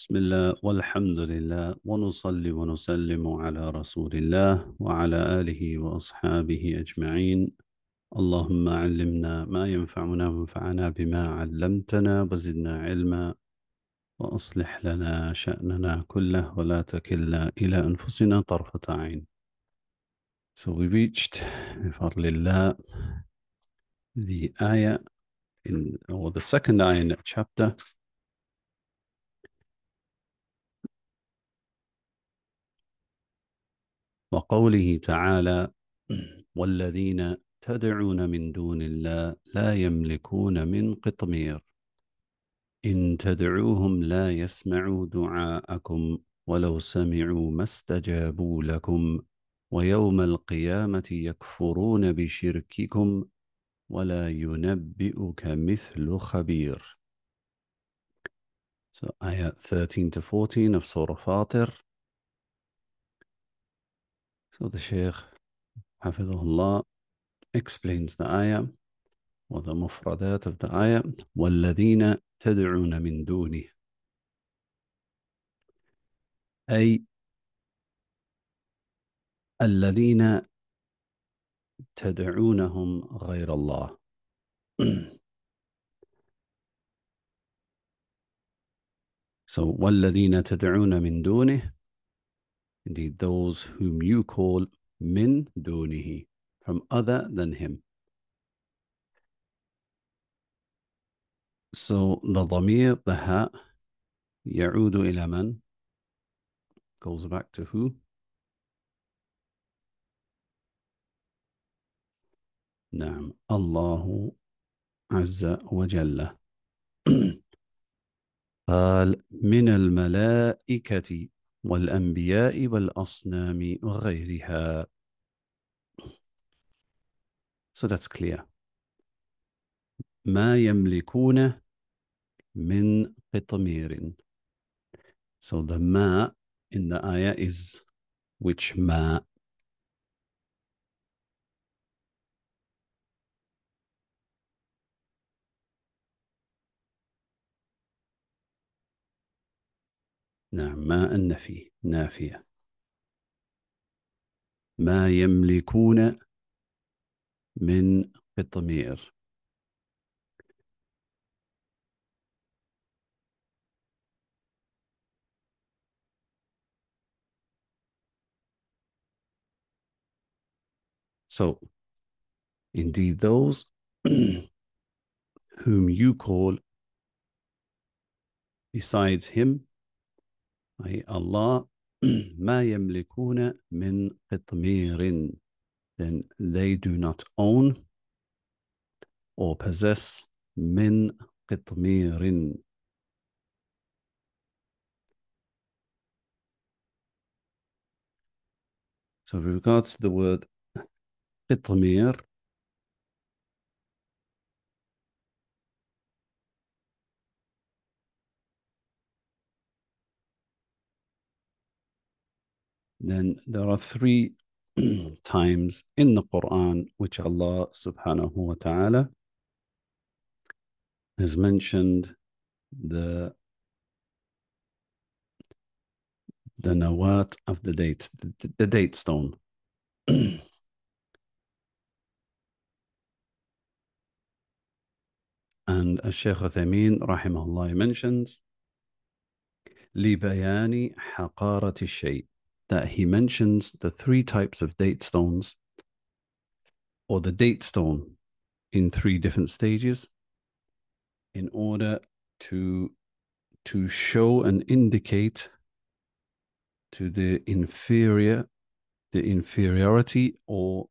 بسم الله والحمد لله ونصلي ونسلم على رسول الله وعلى آله وأصحابه أجمعين اللهم علمنا ما ينفعنا وانفعنا بما علمتنا وزدنا علما وأصلح لنا شأننا كله ولا تكلنا إلى أنفسنا طرفة عين So we reached بفضل الله the ayah in, or the second ayah in that chapter وقوله تعالى والذين تدعون من دون الله لا يملكون من قطمير إن تدعوهم لا يسمعوا دعاءكم ولو سمعوا ما استجابوا لكم ويوم القيامة يكفرون بشرككم ولا ينبئك مثل خبير So ayat آية 13 to 14 of Surah Fatir So the Shaykh, Hafidullah, explains the ayah or the mufradat of the ayah, وَالَّذِينَ تَدْعُونَ مِن دُونِهِ أي الذين تدعونهم غير الله so والذين تدعون من دونه Indeed, those whom you call min dunihi, from other than him. So the dhamir, the ha, ya'udu ila man, goes back to who? نعم الله عز وجل قال من الملائكة والأنبياء والأصنام وغيرها. So that's clear. ما يملكون من قطمير. So the ma in the ayah is which ma نعم ما النفي نافية ما يملكون من قطمير So, indeed, those whom you call besides him أي الله ما يملكون من قطمير then they do not own or possess من قطمير So with regards to the word قطمير then there are three times in the Quran which Allah subhanahu wa ta'ala has mentioned the the nawat of the date the, the date stone and Shaykh Uthaymeen rahimahullah mentions لبيان حقارة الشيء that he mentions the three types of date stones or the date stone in three different stages in order to to show and indicate to the inferior the inferiority or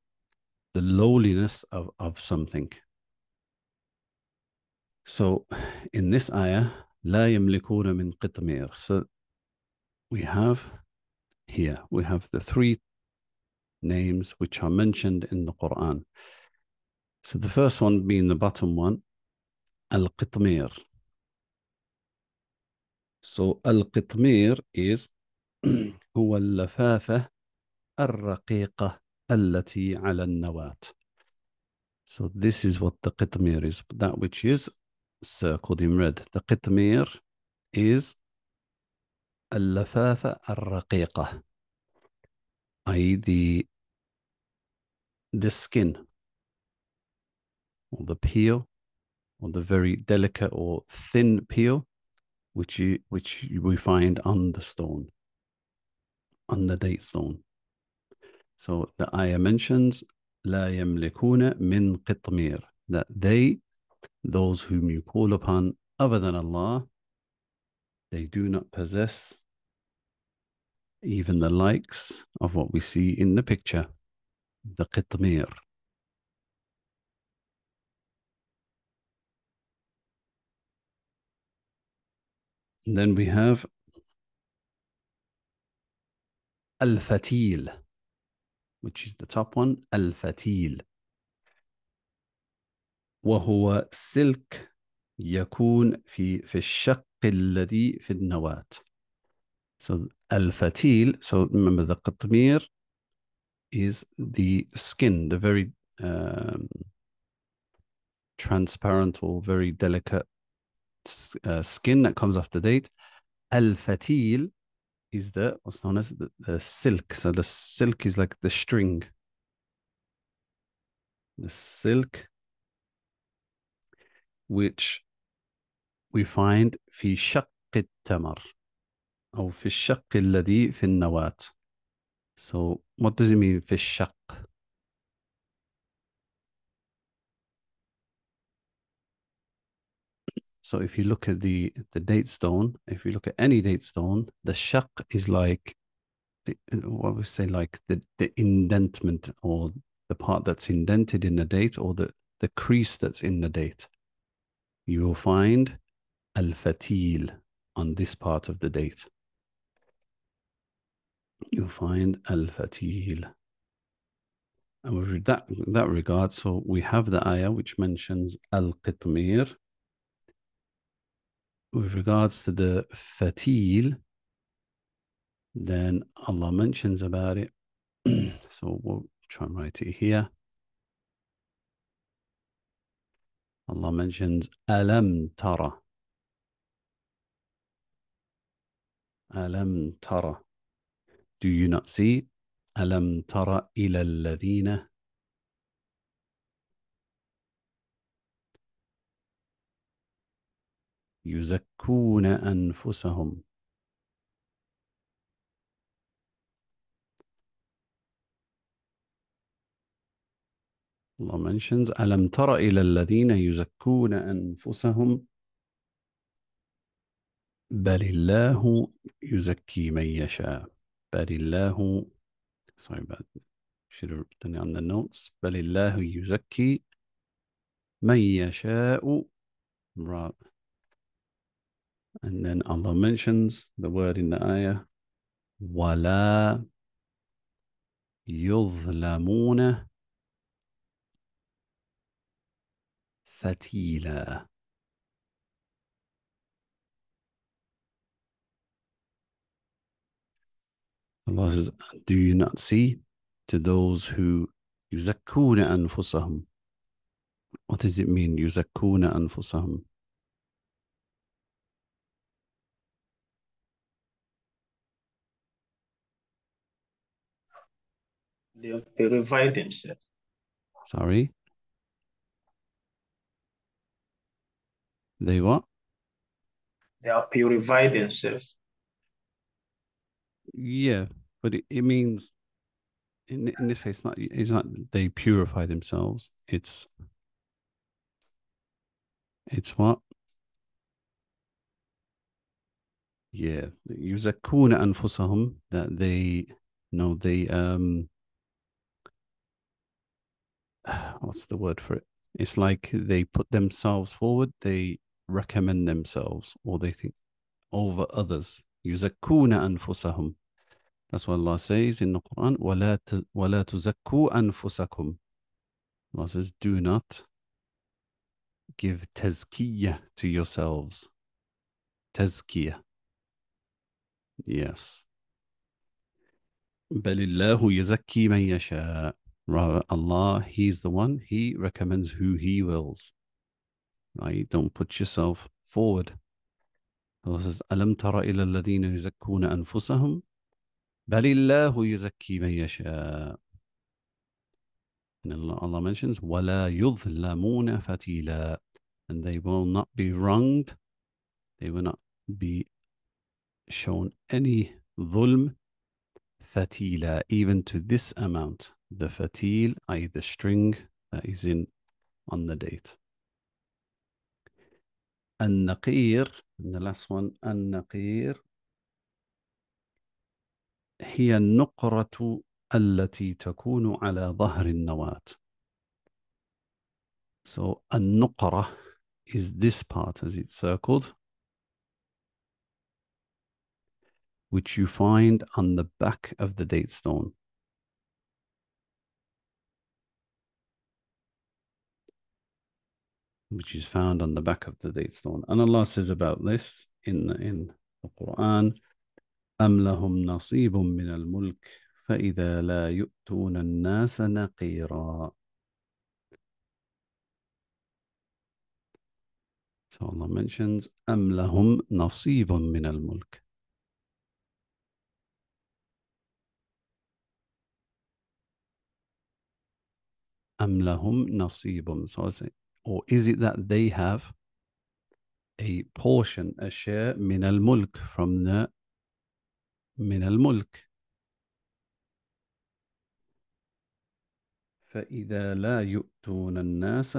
the lowliness of, of something so in this ayah لا يملكون من قطمير so we have here. We have the three names which are mentioned in the Quran. So the first one being the bottom one, Al Qitmir. So Al Qitmir is هو اللفافة الرقيقة التي al النواة. So this is what the Qitmir is, that which is circled in red. The Qitmir is اللفافة الرقيقة أي the the skin or the peel or the very delicate or thin peel which you which we find on the stone on the date stone so the ayah mentions لا يملكون من قطمير that they those whom you call upon other than Allah they do not possess even the likes of what we see in the picture, the qitmir. And then we have al-fatil, which is the top one, al-fatil. وهو سلك يكون في في الشق الذي في النواة. So al so remember the qatmir is the skin, the very um, transparent or very delicate uh, skin that comes off the date. Al-fatil is the what's known as the, the silk. So the silk is like the string. The silk, which we find في شق التمر أو في الشق الذي في النواة so what does it mean في الشق So if you look at the the date stone, if you look at any date stone, the shaq is like what we say like the the indentment or the part that's indented in the date or the the crease that's in the date. You will find al-fatil on this part of the date. You find al-fatil. And with that, that regard, so we have the ayah which mentions al-qitmir. With regards to the fatil, then Allah mentions about it. so we'll try and write it here. Allah mentions alam tara. ألم ترى Do you not see ألم ترى إلى الذين يزكون أنفسهم Allah mentions ألم تر إلى الذين يزكون أنفسهم بل الله يزكي من يشاء بل الله sorry about should have written it on the notes بل الله يزكي من يشاء right and then Allah mentions the word in the ayah ولا يظلمون فتيلا Allah says, Do you not see to those who yuzakuna anfusahum? What does it mean, yuzakuna anfusahum? They, they revive themselves. Sorry? They what? They are purified themselves. Yeah, but it, it means in, in this case, it's not it's not they purify themselves. It's it's what? Yeah, Use for anfusahum that they no they um what's the word for it? It's like they put themselves forward. They recommend themselves or they think over others. Use a for anfusahum that's what Allah says in the Quran, وَلَا, وَلَا تُزَكُّوا أَنفُسَكُمْ Allah says, do not give tazkiyah to yourselves. Tazkiyah. Yes. بَلِ اللَّهُ يَزَكِّي مَن يَشَاءُ Rather, Allah, He's the one, He recommends who He wills. Right? Don't put yourself forward. Allah says, أَلَمْ تَرَ إِلَى الَّذِينَ يُزَكُّونَ أَنفُسَهُمْ بل الله يزكي من يشاء and Allah mentions ولا يظلمون فتيلا and they will not be wronged they will not be shown any ظلم فتيلا even to this amount the fatil i.e. the string that is in on the date النقير and the last one النقير هي النقرة التي تكون على ظهر النواة. So النقرة is this part as it's circled, which you find on the back of the date stone. which is found on the back of the date stone. And Allah says about this in in the Quran, أم لهم نصيب من الملك فإذا لا يؤتون الناس نقيرا So Allah mentions أم لهم نصيب من الملك أم لهم نصيب So I say or is it that they have a portion, a share من الملك from the من الملك فإذا لا يؤتون الناس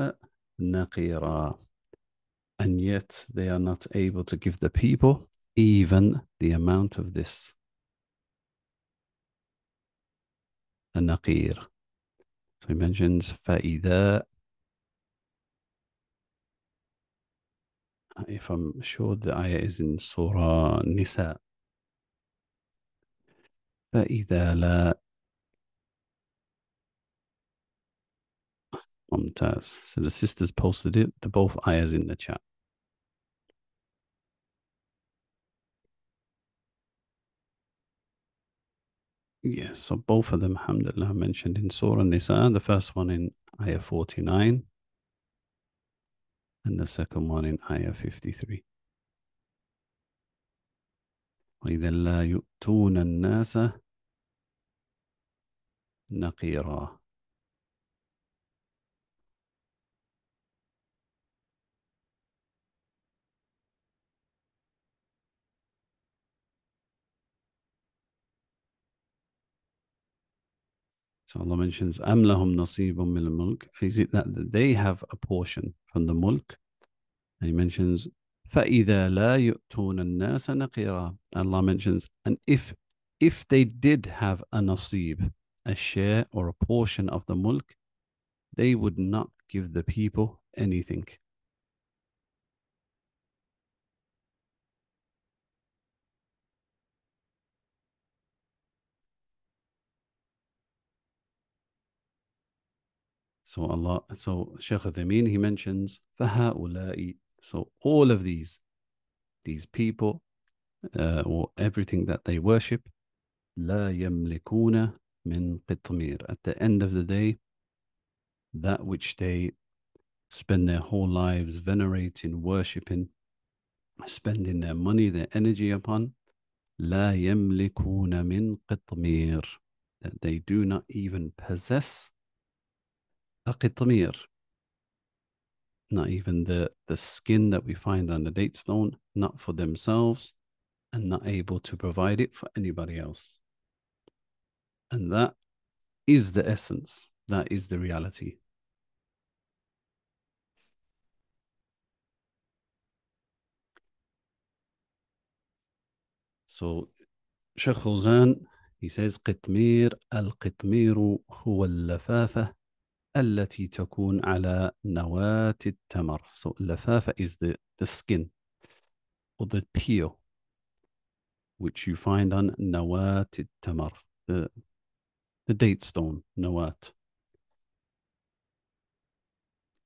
نقيرا and yet they are not able to give the people even the amount of this النقير so he mentions فإذا if I'm sure the ayah is in Surah Nisa فإذا لا Mumtaz. So the sisters posted it. They're both ayahs in the chat. Yeah, so both of them, alhamdulillah, mentioned in Surah Nisa, the first one in ayah 49, and the second one in ayah 53. وإذا لا يؤتون الناس نقيرا So Allah mentions, أَمْ لَهُمْ نَصِيبٌ مِّنَ الْمُلْكِ Is it that they have a portion from the mulk? And he mentions, فَإِذَا لَا يُؤْتُونَ النَّاسَ نَقِيرًا Allah mentions, and if if they did have a nasib, a share or a portion of the mulk, they would not give the people anything. So Allah, so Shaykh Uthaymeen, he mentions, فَهَؤُلَاءِ so all of these, these people, uh, or everything that they worship, لا يملكون من قطمير. At the end of the day, that which they spend their whole lives venerating, worshipping, spending their money, their energy upon, لا يملكون من قطمير. That they do not even possess a qitmir not even the, the skin that we find on the date stone, not for themselves, and not able to provide it for anybody else. And that is the essence, that is the reality. So Sheikh Khuzan, he says, قتمير القتمير هو اللفافة التي تكون على نواة التمر. So لفافة is the, the skin or the peel which you find on نواة التمر. The, the date stone, نواة.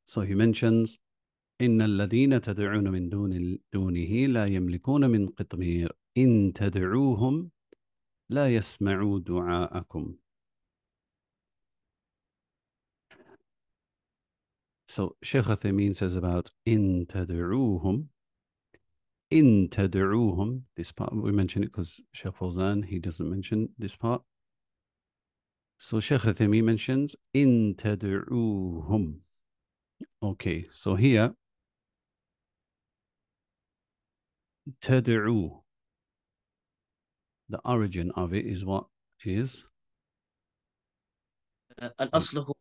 So he mentions إن الذين تدعون من دون دونه لا يملكون من قطمير إن تدعوهم لا يسمعوا دعاءكم So Sheikh Uthaymeen says about in tad'uuhum, in tad'uuhum, this part, we mention it because Sheikh Fawzan, he doesn't mention this part. So Sheikh Uthaymeen mentions in tad'uuhum. Okay, so here, tad'u, the origin of it is what is? الأصل هو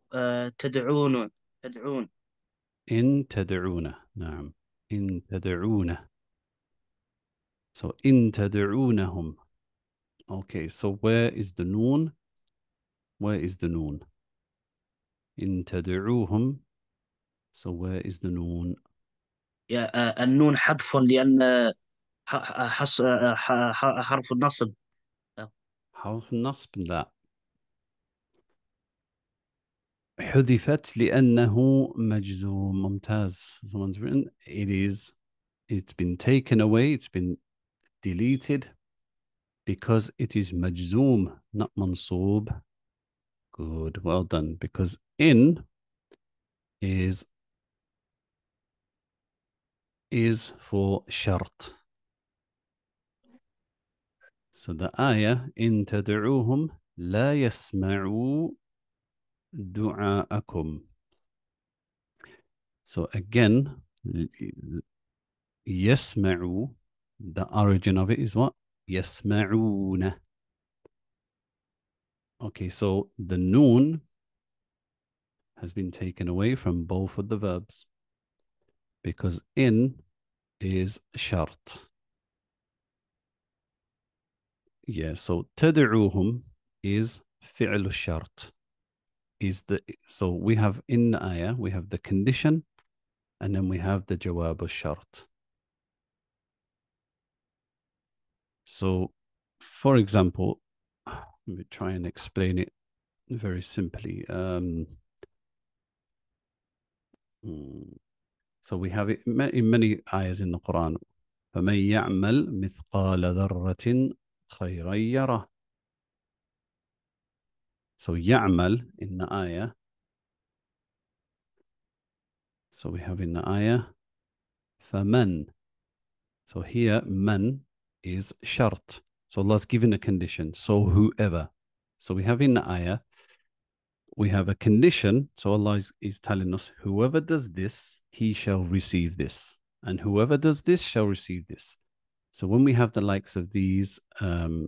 تدعون تدعون إن تدعونه نعم إن تدعونه so إن تدعونهم okay so where is the noon where is the noon إن تدعوهم so where is the noon يا آه، النون حذف لأن آه، حرف النصب حرف النصب لا حذفت لأنه مجزوم ممتاز someone's written it is it's been taken away it's been deleted because it is majzoom not mansoob good well done because in is is for shart so the ayah in tad'uuhum la yasma'u دعاءكم. So again, yasma'u, the origin of it is what? يسمعون. Okay, so the noon has been taken away from both of the verbs because in is شرط. Yeah, so تدعوهم is فعل الشرط is the so we have in the ayah we have the condition and then we have the jawab al-shart so for example let me try and explain it very simply um, hmm. so we have it in many ayahs in the quran فَمَنْ يَعْمَلْ مِثْقَالَ ذَرَّةٍ خَيْرًا يَرَهُ so يعمل in the ayah. So we have in the ayah فمن. So here man is shart. So Allah's given a condition. So whoever. So we have in the ayah, we have a condition. So Allah is, is telling us, whoever does this, he shall receive this. And whoever does this shall receive this. So when we have the likes of these um,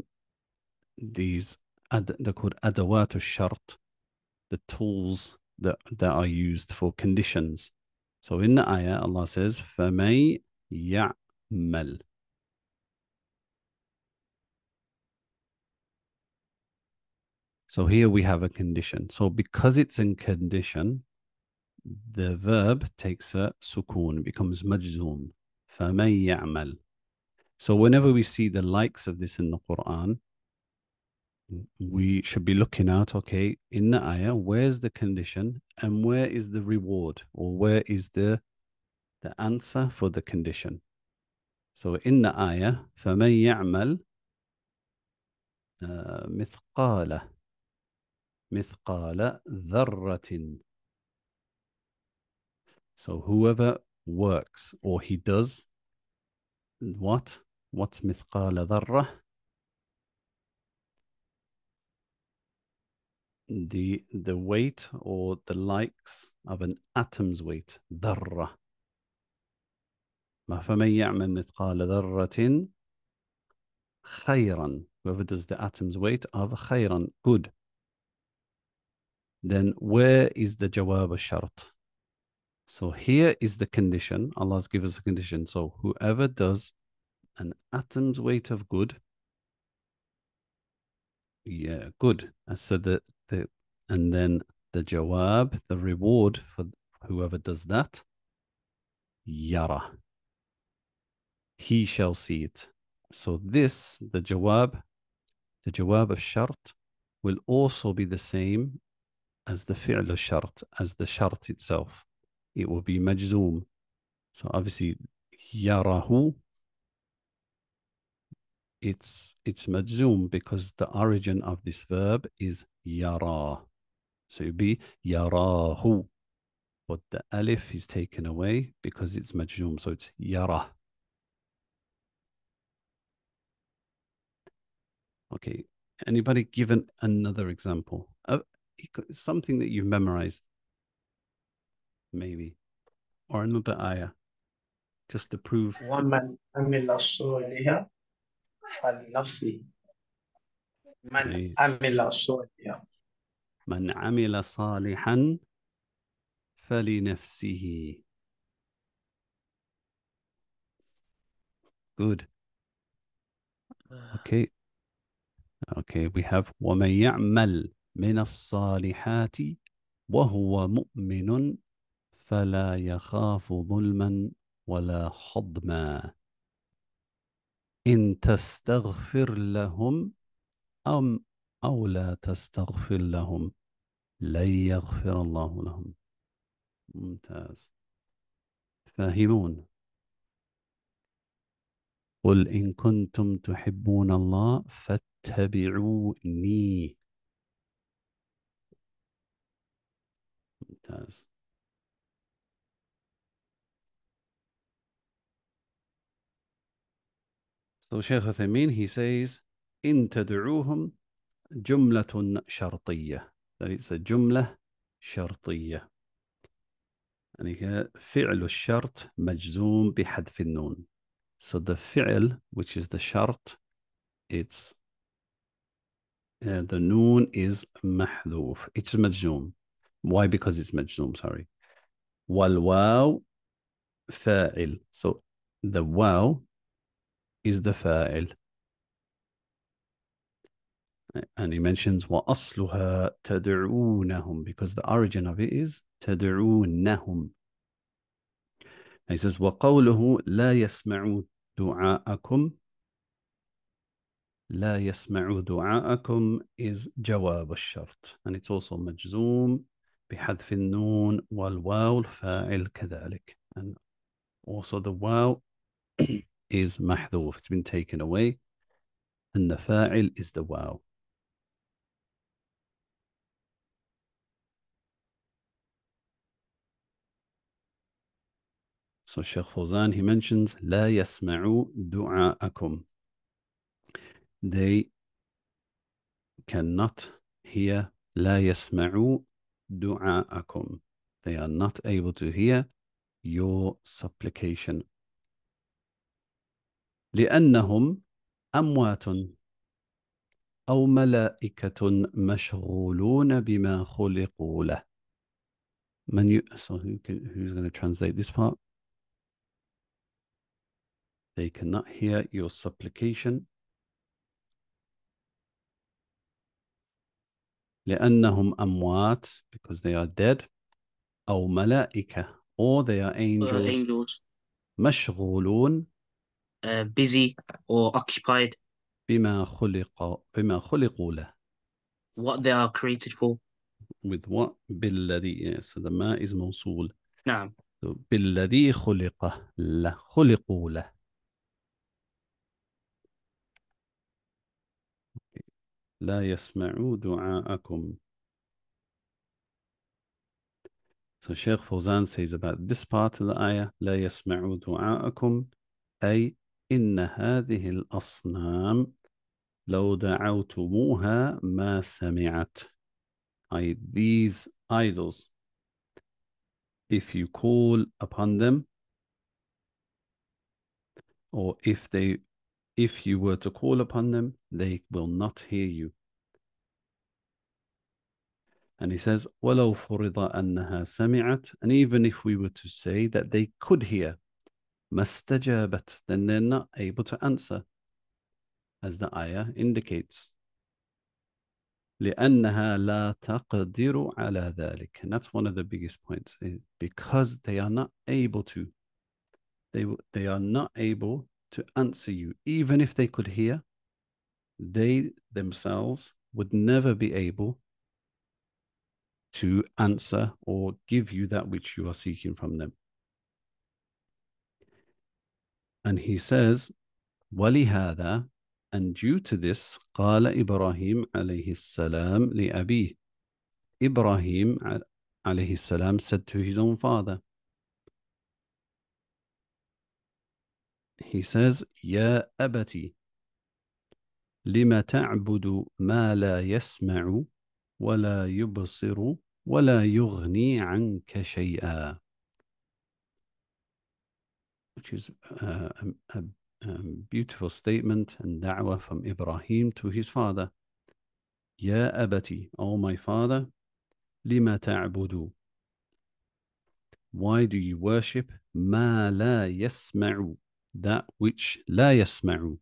these ad- they're called adawat shart the tools that, that are used for conditions. So in the ayah, Allah says, فَمَنْ يَعْمَلْ So here we have a condition. So because it's in condition, the verb takes a sukoon, becomes majzoom. فَمَنْ يَعْمَلْ So whenever we see the likes of this in the Quran, we should be looking at okay in the ayah where's the condition and where is the reward or where is the the answer for the condition so in the ayah فَمَنْ يَعْمَلْ مِثْقَالَ مِثْقَالَ ذَرَّةٍ so whoever works or he does what what's مِثْقَالَ ذَرَّةٍ the the weight or the likes of an atom's weight ذرة ما فمن يعمل مثقال ذرة خيرا whoever does the atom's weight of خيرا good then where is the jawab al-shart so here is the condition Allah has given us a condition so whoever does an atom's weight of good yeah, good. I said the the and then the jawab, the reward for whoever does that. Yara. He shall see it. So this, the jawab, the jawab of shart, will also be the same as the fi'l of shart, as the shart itself. It will be majzoom. So obviously, yarahu, it's, it's majzoom because the origin of this verb is yara. So it would be yarahu. But the alif is taken away because it's majum, so it's yara. Okay, anybody given another example uh, of something that you've memorized, maybe, or another ayah, just to prove. من إيه. عمل صالحا من عمل صالحا فلنفسه good okay okay we have ومن يعمل من الصالحات وهو مؤمن فلا يخاف ظلما ولا خضما إن تستغفر لهم أم أو لا تستغفر لهم لن يغفر الله لهم ممتاز فاهمون قل إن كنتم تحبون الله فاتبعوني ممتاز So Sheikh Uthaymeen, he says, إن تدعوهم جملة شرطية ليس جملة شرطية يعني فعل الشرط مجزوم بحذف النون so the فعل which is the شرط it's uh, the noon is محذوف it's مجزوم why because it's مجزوم sorry والواو فاعل so the واو is the فاعل and he mentions wa asluha tad'unahum because the origin of it is tad'unahum he says wa qawluhu la yasma'u du'a'akum la yasma'u du'a'akum is jawab al-shart and it's also majzoom بحذف wal والواو الفاعل كذلك and also the واو is محذوف it's been taken away and the فاعل is the واو So Sheikh Fawzan, he mentions, لا يسمعوا دعاءكم. They cannot hear لا يسمعوا دعاءكم. They are not able to hear your supplication. لأنهم أموات أو ملائكة مشغولون بما خلقوا له. من so who can, who's going to translate this part? They cannot hear your supplication. لأنهم أموات because they are dead أو ملائكة or they are angels, angels. مشغولون uh, busy or occupied بما خلق بما خلقوا له what they are created for with what بالذي yes the ما is موصول نعم بالذي خلق له خلقوا له لا يسمعوا دعاءكم. So Sheikh Fawzan says about this part of the ayah, لا يسمعوا دعاءكم أي إن هذه الأصنام لو دعوتموها ما سمعت. I, these idols if you call upon them or if they If you were to call upon them, they will not hear you. And he says, وَلَوْ فُرِضَ أَنَّهَا سَمِعَتْ And even if we were to say that they could hear, مَسْتَجَابَتْ Then they're not able to answer, as the ayah indicates. لأنها لا تقدر على ذلك. And that's one of the biggest points. Because they are not able to. They, they are not able to answer you, even if they could hear, they themselves would never be able to answer or give you that which you are seeking from them. And he says, hada." And due to this, قال إبراهيم عليه السلام لأبيه Ibrahim عليه السلام said to his own father, he says, Ya abati, lima ta'budu ma la yasma'u wa la yubsiru wa la yughni anka shay'a. Which is uh, um, a, a, um, a, beautiful statement and da'wah from Ibrahim to his father. Ya abati, O oh my father, lima ta'budu. Why do you worship ma la yasma'u? that which لا يسمع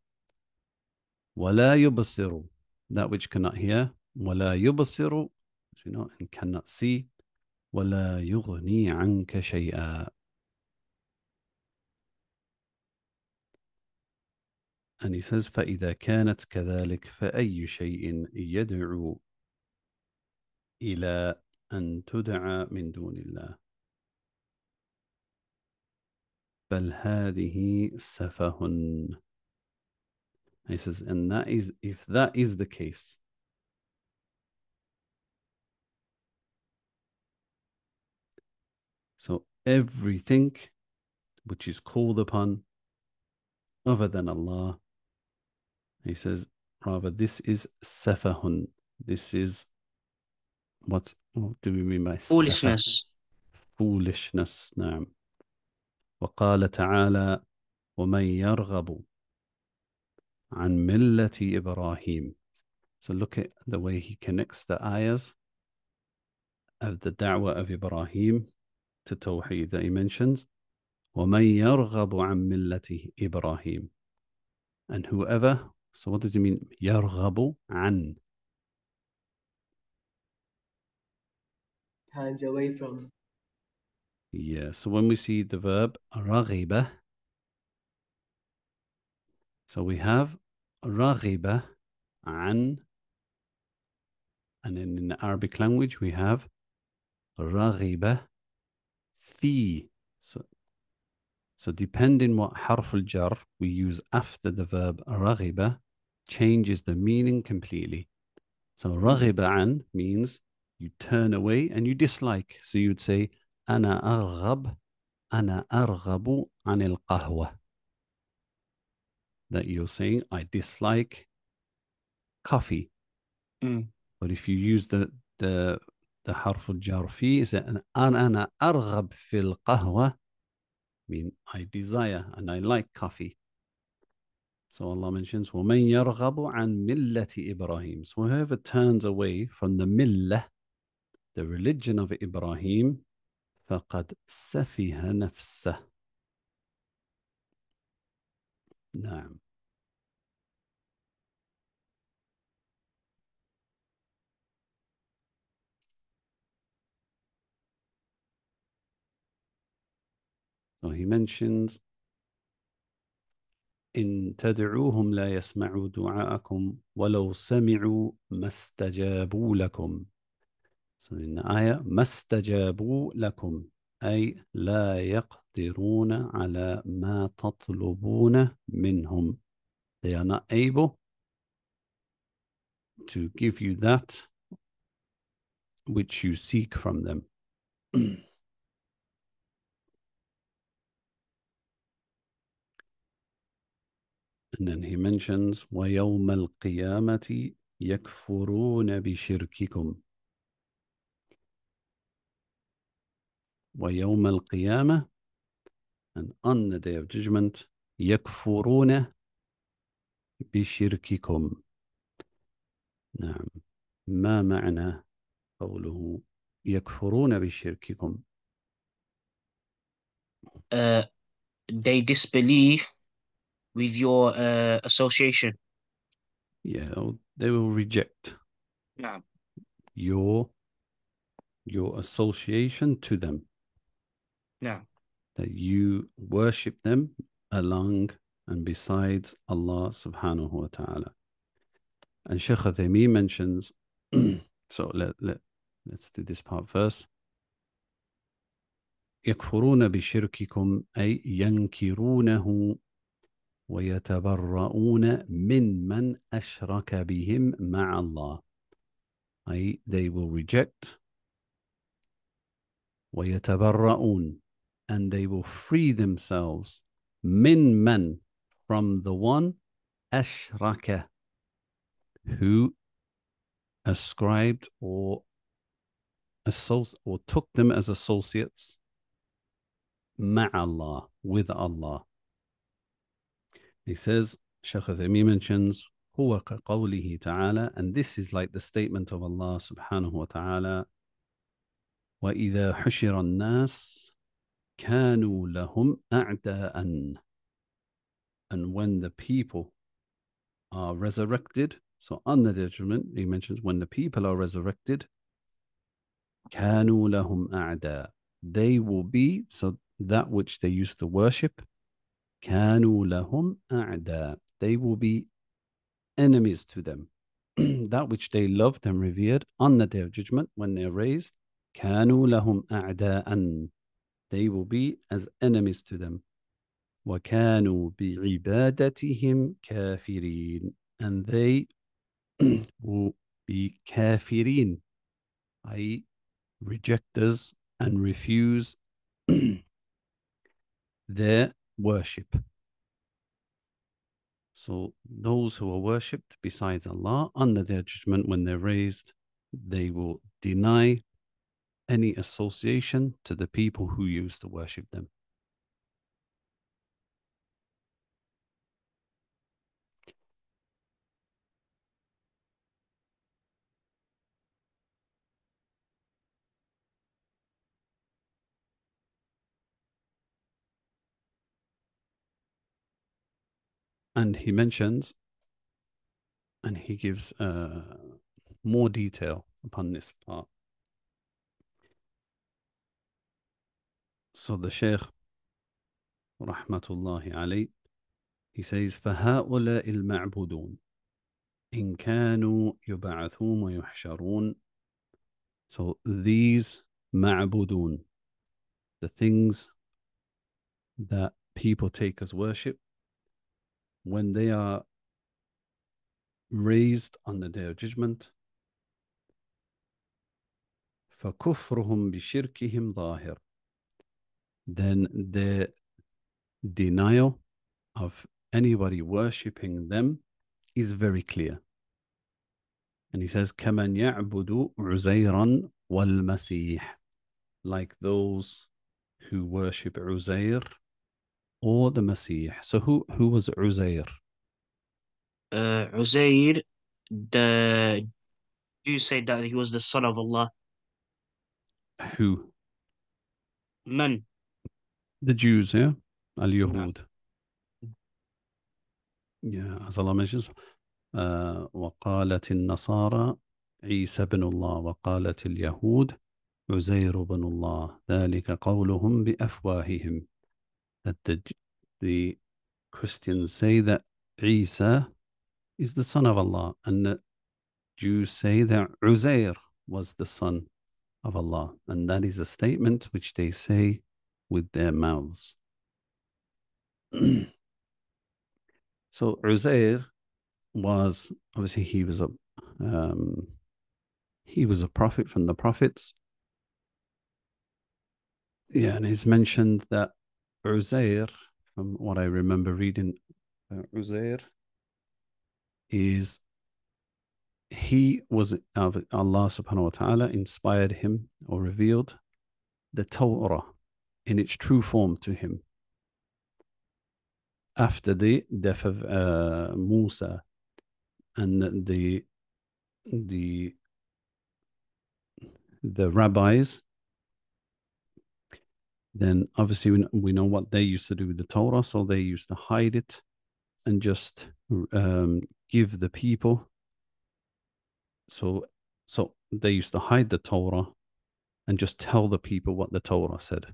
ولا يبصر that which cannot hear ولا يبصر as we know and cannot see ولا يغني عنك شيئا and he says فإذا كانت كذلك فأي شيء يدعو إلى أن تدعى من دون الله بل هذه سفه he says and that is if that is the case so everything which is called upon other than Allah he says rather this is safahun this is what's what do we mean by foolishness safah? foolishness نعم وقال تعالى ومن يرغب عن ملة Ibrahim. So look at the way he connects the ayahs of the da'wah of Ibrahim to Tawheed that he mentions. وَمَنْ يَرْغَبُ عَنْ مِلَّةِ Ibrahim. And whoever, so what does he mean? يَرْغَبُ عَنْ Turns away from. Yeah. So when we see the verb raghiba, so we have raghiba an, and then in the Arabic language we have raghiba fi. So, so depending what harf al-jar we use after the verb raghiba changes the meaning completely. So raghiba an means you turn away and you dislike. So you would say أنا أرغب أنا أرغب عن القهوة that you're saying I dislike coffee mm. but if you use the the the حرف الجر في أنا أنا أرغب في القهوة mean I desire and I like coffee So Allah mentions, وَمَنْ يَرْغَبُ عَنْ مِلَّةِ إِبْرَاهِيمِ So whoever turns away from the millah, the religion of Ibrahim, فقد سفه نفسه نعم So he mentions إن تدعوهم لا يسمعوا دعاءكم ولو سمعوا ما استجابوا لكم سمعنا آية ما استجابوا لكم أي لا يقدرون على ما تطلبون منهم they are not able to give you that which you seek from them And then he mentions وَيَوْمَ الْقِيَامَةِ يَكْفُرُونَ بِشِرْكِكُمْ ويوم القيامة and on the day of judgment يكفرون بشرككم نعم ما معنى قوله يكفرون بشرككم uh, they disbelieve with your uh, association yeah they will reject نعم your your association to them That you worship them along and besides Allah subhanahu wa ta'ala. And Sheikh Athaymi mentions, so let, let, let's do this part first. يكفرون بشرككم أي ينكرونه ويتبرؤون من من أشرك بهم مع الله أي they will reject ويتبرؤون and they will free themselves min men from the one ashraka who ascribed or associ- or took them as associates ma'allah with Allah. He says, Shaykh Uthaymi mentions, ta'ala, and this is like the statement of Allah subhanahu wa ta'ala, وَإِذَا حُشِرَ النَّاسِ كانوا لهم أعداء and when the people are resurrected so on the judgment he mentions when the people are resurrected كانوا لهم أعداء they will be so that which they used to worship كانوا لهم أعداء they will be enemies to them that which they loved and revered on the day of judgment when they're raised كانوا لهم أعداء they will be as enemies to them. وَكَانُوا بِعِبَادَتِهِمْ كَافِرِينَ And they will be kafirin, i.e. rejecters and refuse their worship. So those who are worshipped besides Allah under their judgment when they're raised, they will deny any association to the people who used to worship them. And he mentions, and he gives uh, more detail upon this part. So the Shaykh, rahmatullahi alayh, he says, فهؤلاء المعبودون إن كانوا يبعثون ويحشرون So these ma'budun, the things that people take as worship, when they are raised on the day of judgment, فكفرهم بشركهم ظاهر then the denial of anybody worshipping them is very clear. And he says, كَمَنْ يَعْبُدُ عُزَيْرًا وَالْمَسِيحِ Like those who worship Uzair or the Masih. So who, who was Uzair? Uh, Uzair, the you say that he was the son of Allah. Who? Man the Jews, yeah, Al Yahud. Yeah, as Allah mentions, uh, وقالت النصارى عيسى بن الله وقالت اليهود عزير بن الله ذلك قولهم بأفواههم that the, the Christians say that Isa is the son of Allah and the Jews say that Uzair was the son of Allah and that is a statement which they say with their mouths. so Uzair was obviously he was a um, he was a prophet from the prophets. Yeah, and it's mentioned that Uzair, from what I remember reading, uh, Uzair is he was uh, Allah subhanahu wa ta'ala inspired him or revealed the Torah in its true form to him. After the death of uh, Musa and the the the rabbis, then obviously we know, we know what they used to do with the Torah, so they used to hide it and just um, give the people. So so they used to hide the Torah and just tell the people what the Torah said.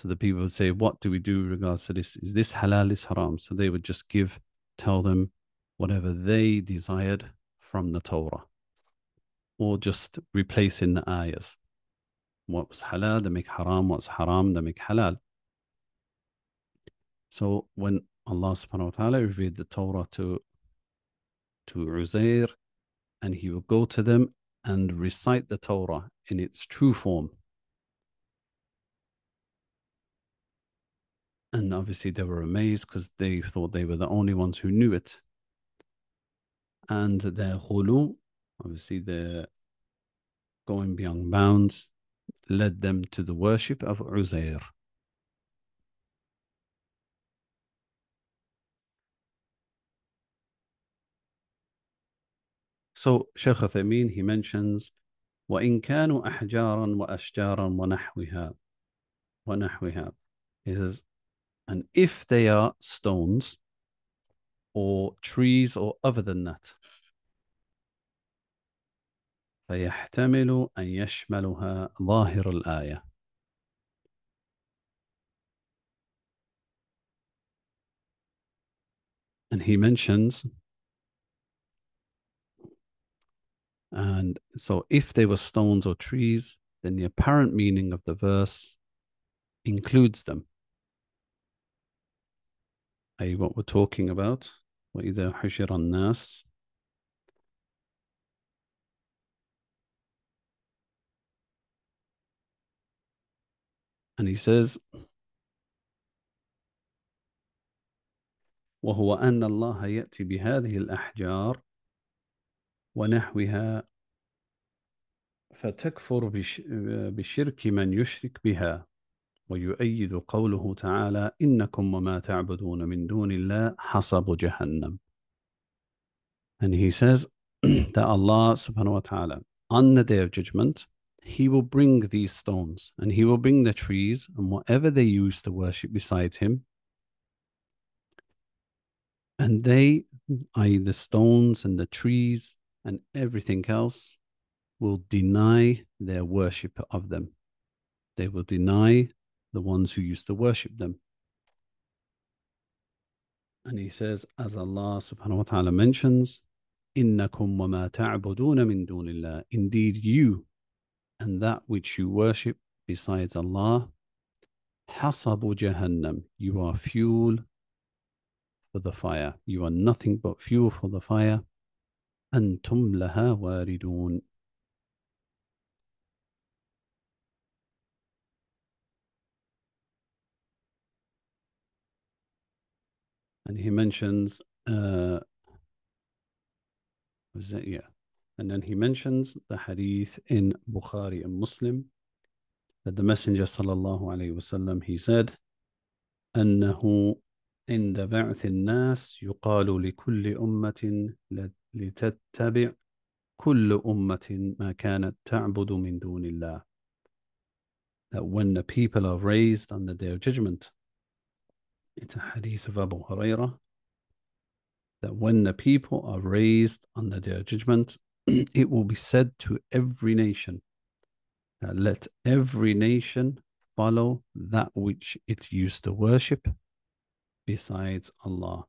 So the people would say, What do we do with regards to this? Is this halal, is haram? So they would just give, tell them whatever they desired from the Torah, or just replacing the ayahs. What was halal, they make haram. What's haram, they make halal. So when Allah subhanahu wa ta'ala revealed the Torah to, to Uzair, and he would go to them and recite the Torah in its true form And obviously, they were amazed because they thought they were the only ones who knew it. And their hulu, obviously, their going beyond bounds, led them to the worship of Uzair. So Sheikh Uthaymeen, he mentions, وَإِن كَانُوا أَحْجَارًا وَأَشْجَارًا وَنَحْوِهَا وَنَحْوِهَا He says, and if they are stones or trees or other than that. فيحتمل أن يشملها ظاهر الآية and he mentions and so if they were stones or trees then the apparent meaning of the verse includes them أي what we're talking about وإذا حشر الناس and he says وهو أن الله يأتي بهذه الأحجار ونحوها فتكفر بشرك من يشرك بها ويؤيد قوله تعالى إنكم وما تعبدون من دون الله حصب جهنم and he says that Allah subhanahu wa ta'ala on the day of judgment he will bring these stones and he will bring the trees and whatever they use to worship beside him and they i.e. the stones and the trees and everything else will deny their worship of them they will deny the ones who used to worship them. And he says, as Allah subhanahu wa ta'ala mentions, إِنَّكُمْ وَمَا تَعْبُدُونَ مِن دُونِ اللَّهِ Indeed, you and that which you worship besides Allah, حَصَبُ جَهَنَّمْ You are fuel for the fire. You are nothing but fuel for the fire. أَنْتُمْ لَهَا وَارِدُونَ and he mentions uh, was that yeah, and then he mentions the hadith in Bukhari and Muslim that the Messenger sallallahu alaihi wasallam he said, أنه عند بعث الناس يقال لكل أمة لتتبع كل أمة ما كانت تعبد من دون الله. That when the people are raised under their judgment, it's a hadith of Abu Huraira that when the people are raised under their judgment, it will be said to every nation, let every nation follow that which it used to worship besides Allah.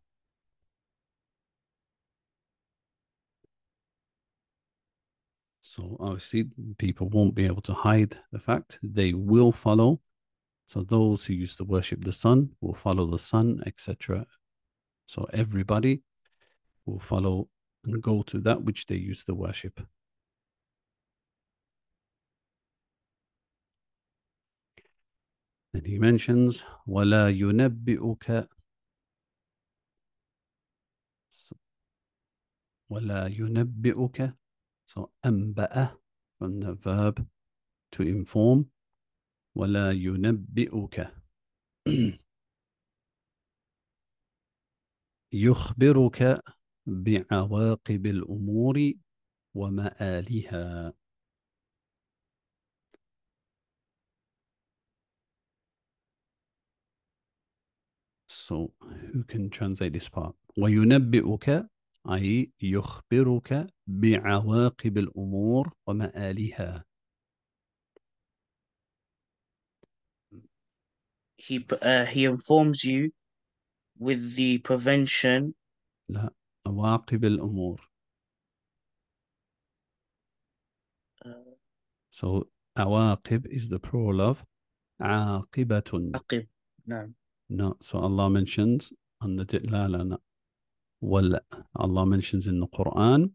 So obviously, people won't be able to hide the fact they will follow so those who used to worship the sun will follow the sun, etc. So everybody will follow and go to that which they used to worship. Then he mentions, وَلَا يُنَبِّئُكَ so, وَلَا يُنَبِّئُكَ So أَنْبَأَ from the verb to inform. ولا ينبئك يخبرك بعواقب الأمور ومآلها So who can translate this part? وينبئك أي يخبرك بعواقب الأمور ومآلها he uh, he informs you with the prevention لا عواقب الأمور so عواقب is the plural of عاقبة عقب نعم no so Allah mentions on the لا لا لا ولا Allah mentions in the Quran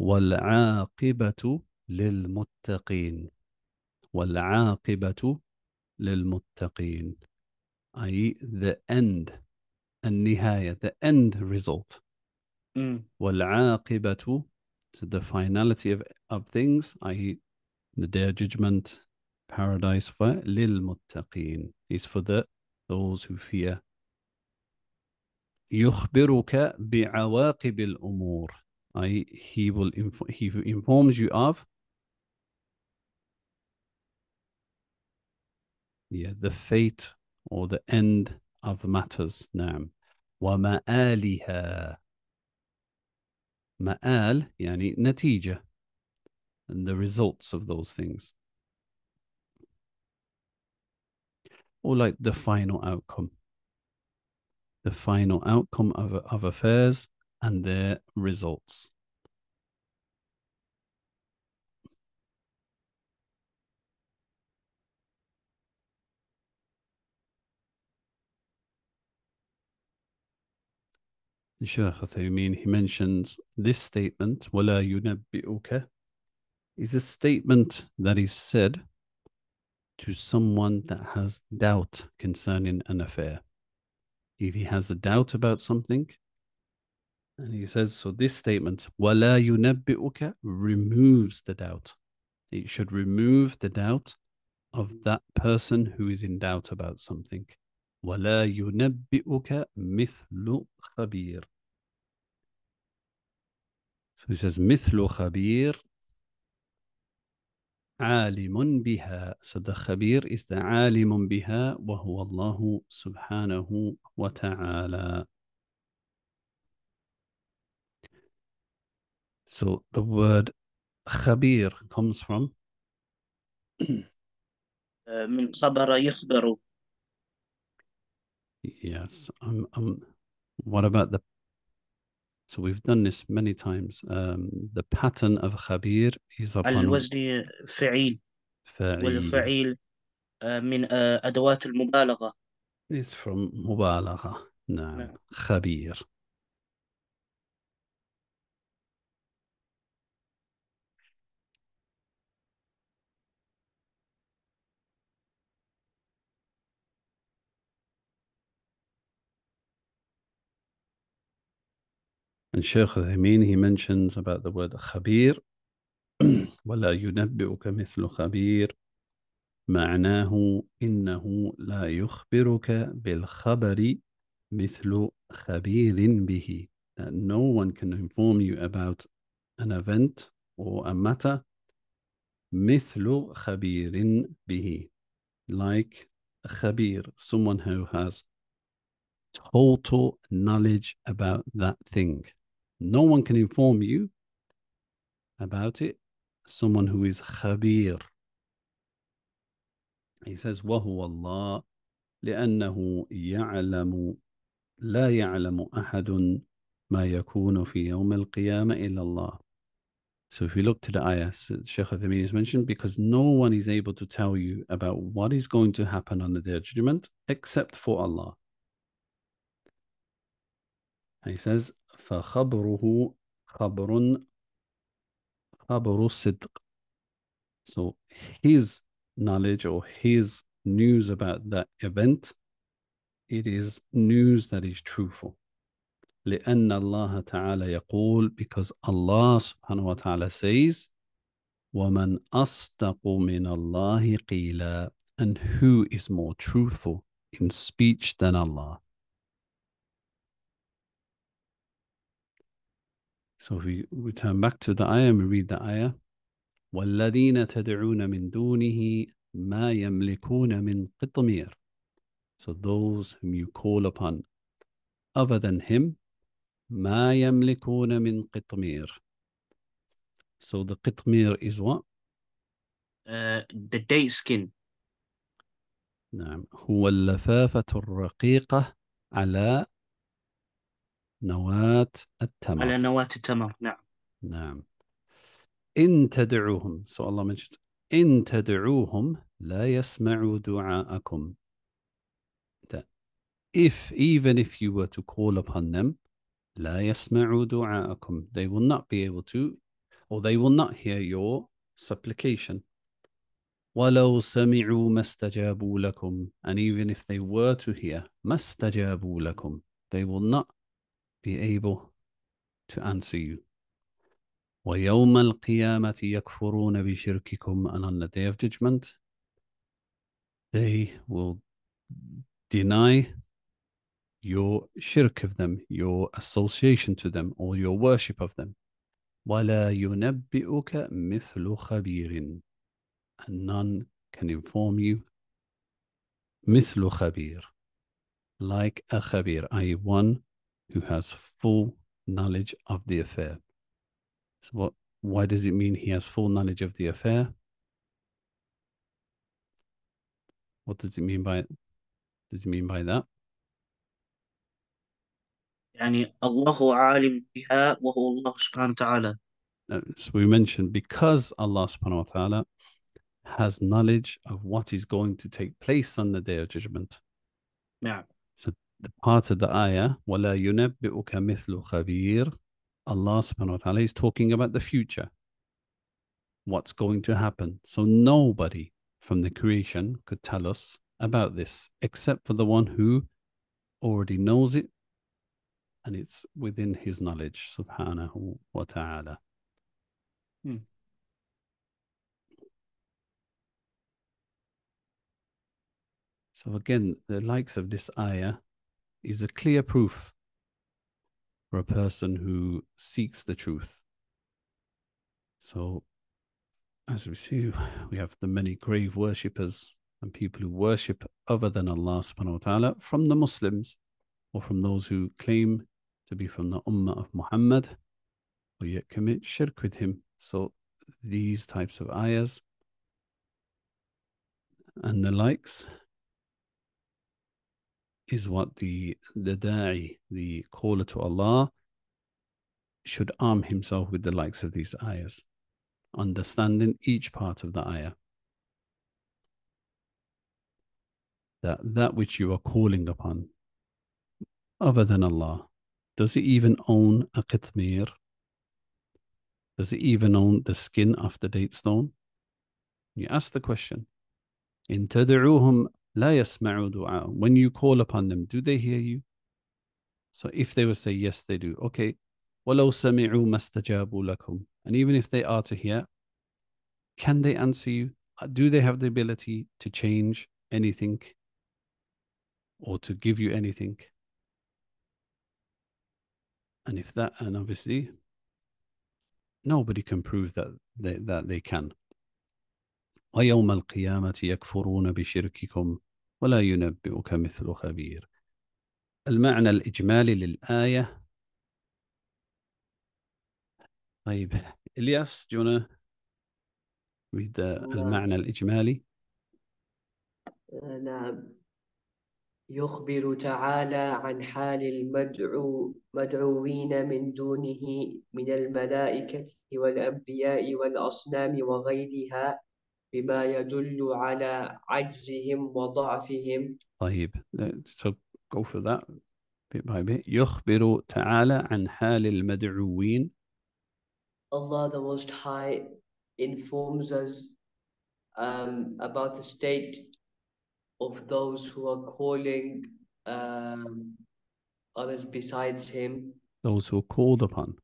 والعاقبة للمتقين والعاقبة للمتقين i.e., the end, النهاية, the end result. Mm. to the finality of, of things, i.e., the day of judgment, paradise, for muttaqin, is for the those who fear. يخبرك بعواقب الأمور I, he will inf he informs you of yeah the fate or the end of matters. نعم ومآلها مآل يعني نتيجة and the results of those things. Or like the final outcome. The final outcome of, of affairs and their results. Sheikh Uthaymeen, he mentions this statement, وَلَا يُنَبِّئُكَ, is a statement that is said to someone that has doubt concerning an affair. If he has a doubt about something, and he says, so this statement, وَلَا يُنَبِّئُكَ, removes the doubt. It should remove the doubt of that person who is in doubt about something. وَلَا يُنَبِّئُكَ مِثْلُ خَبِيرٍ So he says, مثل خبير عالم بها. So the خبير is the عالم بها وهو الله سبحانه وتعالى. So the word خبير comes from آه، من خبر يخبر. Yes. Um, um, what about the So we've done this many times. Um, the pattern of khabir is upon the فعيل فعيل والفعيل من أدوات المبالغة It's from مبالغة نعم, Khabir. And Shaykh Al-Hameen, he mentions about the word khabir, وَلَا يُنَبِّئُكَ مِثْلُ خَبِيرٍ معناه إنه لا يخبرك بالخبر مثل خبير به that no one can inform you about an event or a matter مثل خبير به like خبير someone who has total knowledge about that thing no one can inform you about it. Someone who is khabir. He says, وهو الله لأنه يعلم لا يعلم أحد ما يكون في يوم القيامة إلا الله. So if you look to the ayah, Sheikh Uthaymeen has mentioned, because no one is able to tell you about what is going to happen on the day of judgment except for Allah. And he says, فخبره خبر خبر صدق. So his knowledge or his news about that event, it is news that is truthful. لأن الله تعالى يقول because Allah سبحانه وتعالى says ومن أصدق من الله قيلا and who is more truthful in speech than Allah So if we return back to the ayah we read the ayah, وَالَّذِينَ تَدْعُونَ مِن دُونِهِ مَا يَمْلِكُونَ مِن قِطْمِيرٍ So those whom you call upon other than him, مَا يَمْلِكُونَ مِن قِطْمِيرٍ So the qitmir is what? Uh, the date skin. نعم هو اللفافة الرقيقة على نواة التمر على نوات التمر نعم نعم إن تدعوهم so الله mentions إن تدعوهم لا يسمعوا دعاءكم if even if you were to call upon them لا يسمعوا دعاءكم they will not be able to or they will not hear your supplication ولو سمعوا ما استجابوا لكم and even if they were to hear ما استجابوا لكم they will not be able to answer you. وَيَوْمَ الْقِيَامَةِ يَكْفُرُونَ بِشِرْكِكُمْ And on the day of judgment, they will deny your shirk of them, your association to them, or your worship of them. وَلَا يُنَبِّئُكَ مِثْلُ خَبِيرٍ And none can inform you مثل خبير like a خبير, i.e. one who has full knowledge of the affair. So, what, why does it mean he has full knowledge of the affair? What does it mean by it? Does he mean by that? يعني الله عالم بها وهو الله سبحانه وتعالى. So we mentioned because Allah subhanahu wa ta'ala has knowledge of what is going to take place on the day of judgment. Yeah the part of the ayah, وَلَا يُنَبِّئُكَ مِثْلُ خَبِيرٍ Allah subhanahu wa ta'ala is talking about the future. What's going to happen. So nobody from the creation could tell us about this except for the one who already knows it and it's within his knowledge, subhanahu wa ta'ala. Hmm. So again, the likes of this ayah is a clear proof for a person who seeks the truth. So, as we see, we have the many grave worshippers and people who worship other than Allah subhanahu wa ta'ala from the Muslims or from those who claim to be from the Ummah of Muhammad or yet commit shirk with him. So, these types of ayahs and the likes is what the the da'i, the caller to Allah, should arm himself with the likes of these ayahs, understanding each part of the ayah. That that which you are calling upon, other than Allah, does he even own a qitmir? Does he even own the skin of the date stone? You ask the question. In لا يسمعوا دعاء. When you call upon them, do they hear you? So if they would say yes, they do. Okay. وَلَوْ سَمِعُوا مَا اسْتَجَابُوا لَكُمْ And even if they are to hear, can they answer you? Do they have the ability to change anything or to give you anything? And if that, and obviously, nobody can prove that they, that they can. وَيَوْمَ الْقِيَامَةِ يَكْفُرُونَ بِشِرْكِكُمْ ولا ينبئك مثل خبير المعنى الإجمالي للآية طيب إلياس جونا آه. تريد المعنى الإجمالي آه، نعم يخبر تعالى عن حال المدعو مدعوين من دونه من الملائكة والأنبياء والأصنام وغيرها بما يدل على عجزهم وضعفهم طيب so go for that bit by bit يخبر تعالى عن حال المدعوين Allah the Most High informs us um, about the state of those who are calling um, others besides Him those who are called upon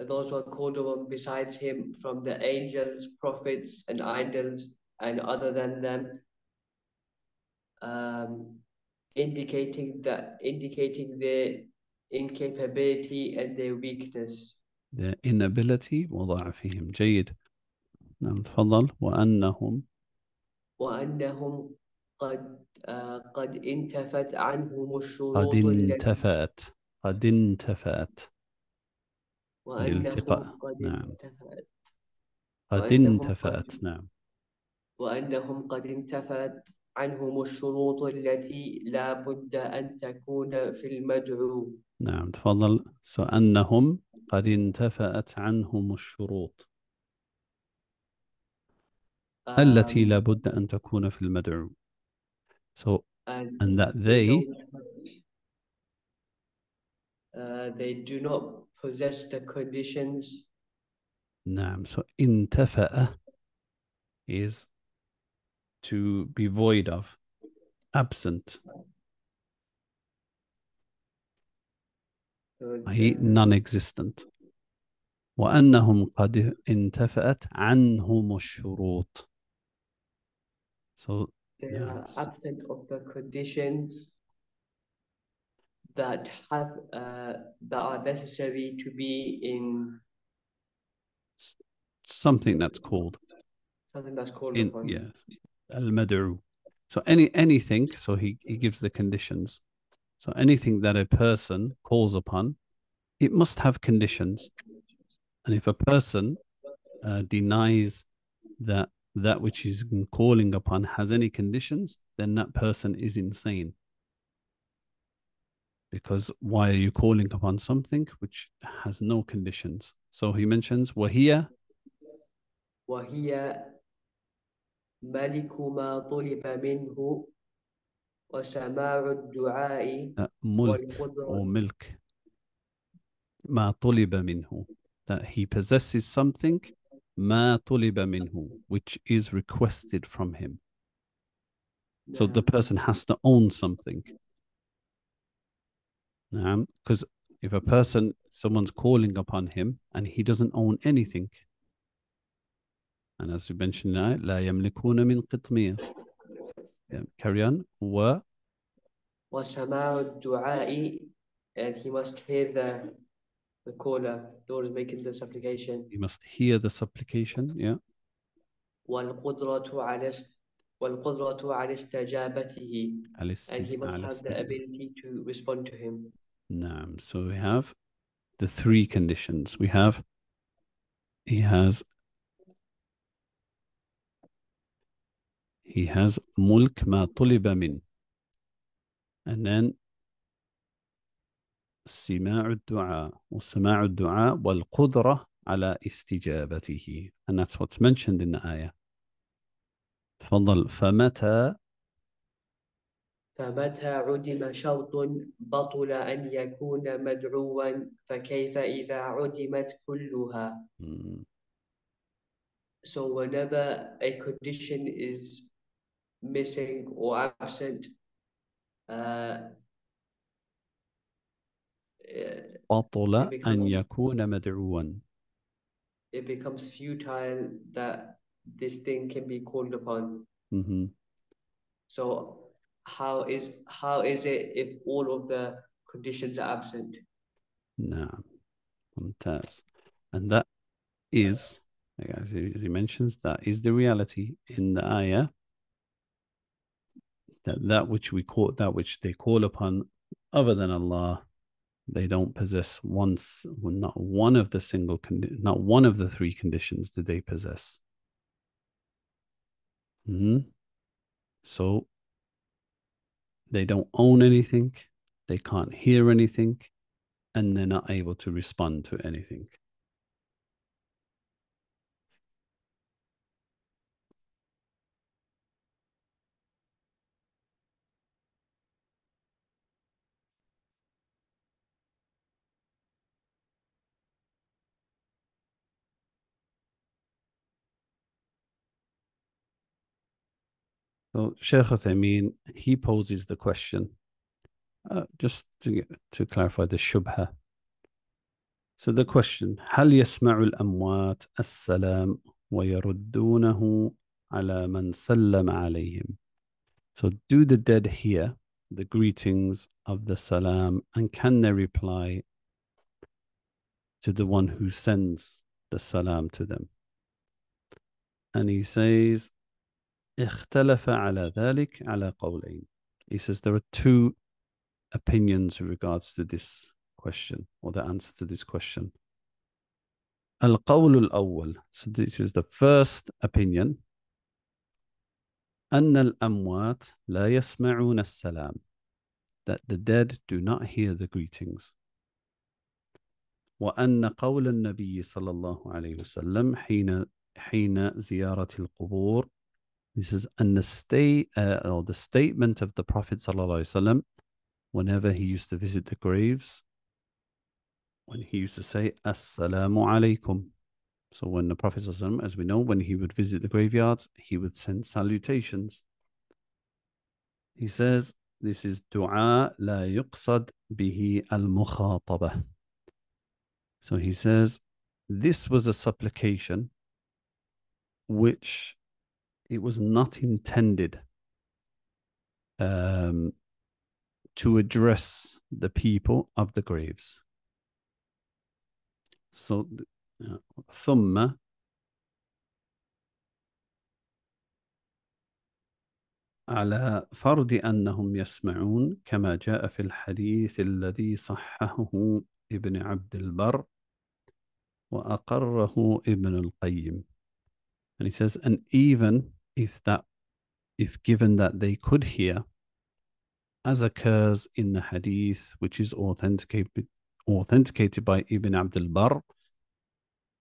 those who are called upon besides him from the angels, prophets, and idols, and other than them, um, indicating that indicating their incapability and their weakness. Their inability وضعفهم جيد. نعم تفضل وأنهم وأنهم قد قد انتفت عنهم الشروط قد انتفت. قد انتفأت الالتقاء قد نعم انتفأت قد انتفأت نعم وأنهم قد انتفت عنهم الشروط التي لا بد أن تكون في المدعو نعم تفضل أنهم قد انتفأت عنهم الشروط التي لا بد أن تكون في المدعو so and, and that they uh, they do not possess the conditions نعم so انتفأ is to be void of absent He non-existent وأنهم قد انتفأت عنهم الشروط so they yes. are absent of the conditions that have uh, that are necessary to be in something that's called something that's called in, yeah al madaru so any anything so he, he gives the conditions so anything that a person calls upon it must have conditions and if a person uh, denies that that which he's calling upon has any conditions then that person is insane because why are you calling upon something which has no conditions? So he mentions Wahia. Wahia Maliku ma minhu wa uh, Mulk or milk. That he possesses something ma minhu, which is requested from him. So the person has to own something. Because um, if a person, someone's calling upon him and he doesn't own anything, and as we mentioned لا يملكون من قطمية, carry on. و وسماع الدعاء and he must hear the the caller, the one making the supplication. He must hear the supplication, yeah. والقدرة على والقدرة على استجابته. And he must have the ability to respond to him. نعم So we have the three conditions. We have he has he has ملك ما طلب من And then سماع الدعاء وسماع الدعاء والقدرة على استجابته and that's what's mentioned in the ayah تفضل فمتى فمتى عدم شرط بطل أن يكون مدعوا فكيف إذا عدمت كلها So whenever a condition is missing or absent uh, بطل أن يكون مدعوا It becomes futile that this thing can be called upon. Mm -hmm. So how is how is it if all of the conditions are absent? No, and that is as he, as he mentions that is the reality in the ayah that that which we call that which they call upon other than Allah they don't possess once not one of the single condi- not one of the three conditions do they possess mm-hmm. so they don't own anything, they can't hear anything, and they're not able to respond to anything. So Sheikh Uthaymeen, he poses the question, uh, just to, to clarify the shubha. So the question, هل يسمع الأموات السلام ويردونه على من سلم عليهم? So do the dead hear the greetings of the salam and can they reply to the one who sends the salam to them? And he says, اختلف على ذلك على قولين. He says there are two opinions with regards to this question or the answer to this question. القول الأول. So this is the first opinion. أن الأموات لا يسمعون السلام. That the dead do not hear the greetings. وأن قول النبي صلى الله عليه وسلم حين حين زيارة القبور He says, in the state uh, or the statement of the Prophet وسلم, whenever he used to visit the graves, when he used to say, Assalamu alaykum." So when the Prophet, وسلم, as we know, when he would visit the graveyards, he would send salutations. He says, this is dua la yuqsad bihi al mukhatabah. So he says, this was a supplication which it was not intended um, to address the people of the graves. So, uh, ثم uh, على فرض أنهم يسمعون كما جاء في الحديث الذي صححه ابن عبد البر وأقره ابن القيم And he says, and even if that, if given that they could hear, as occurs in the hadith, which is authenticated, authenticated by Ibn Abdul Bar,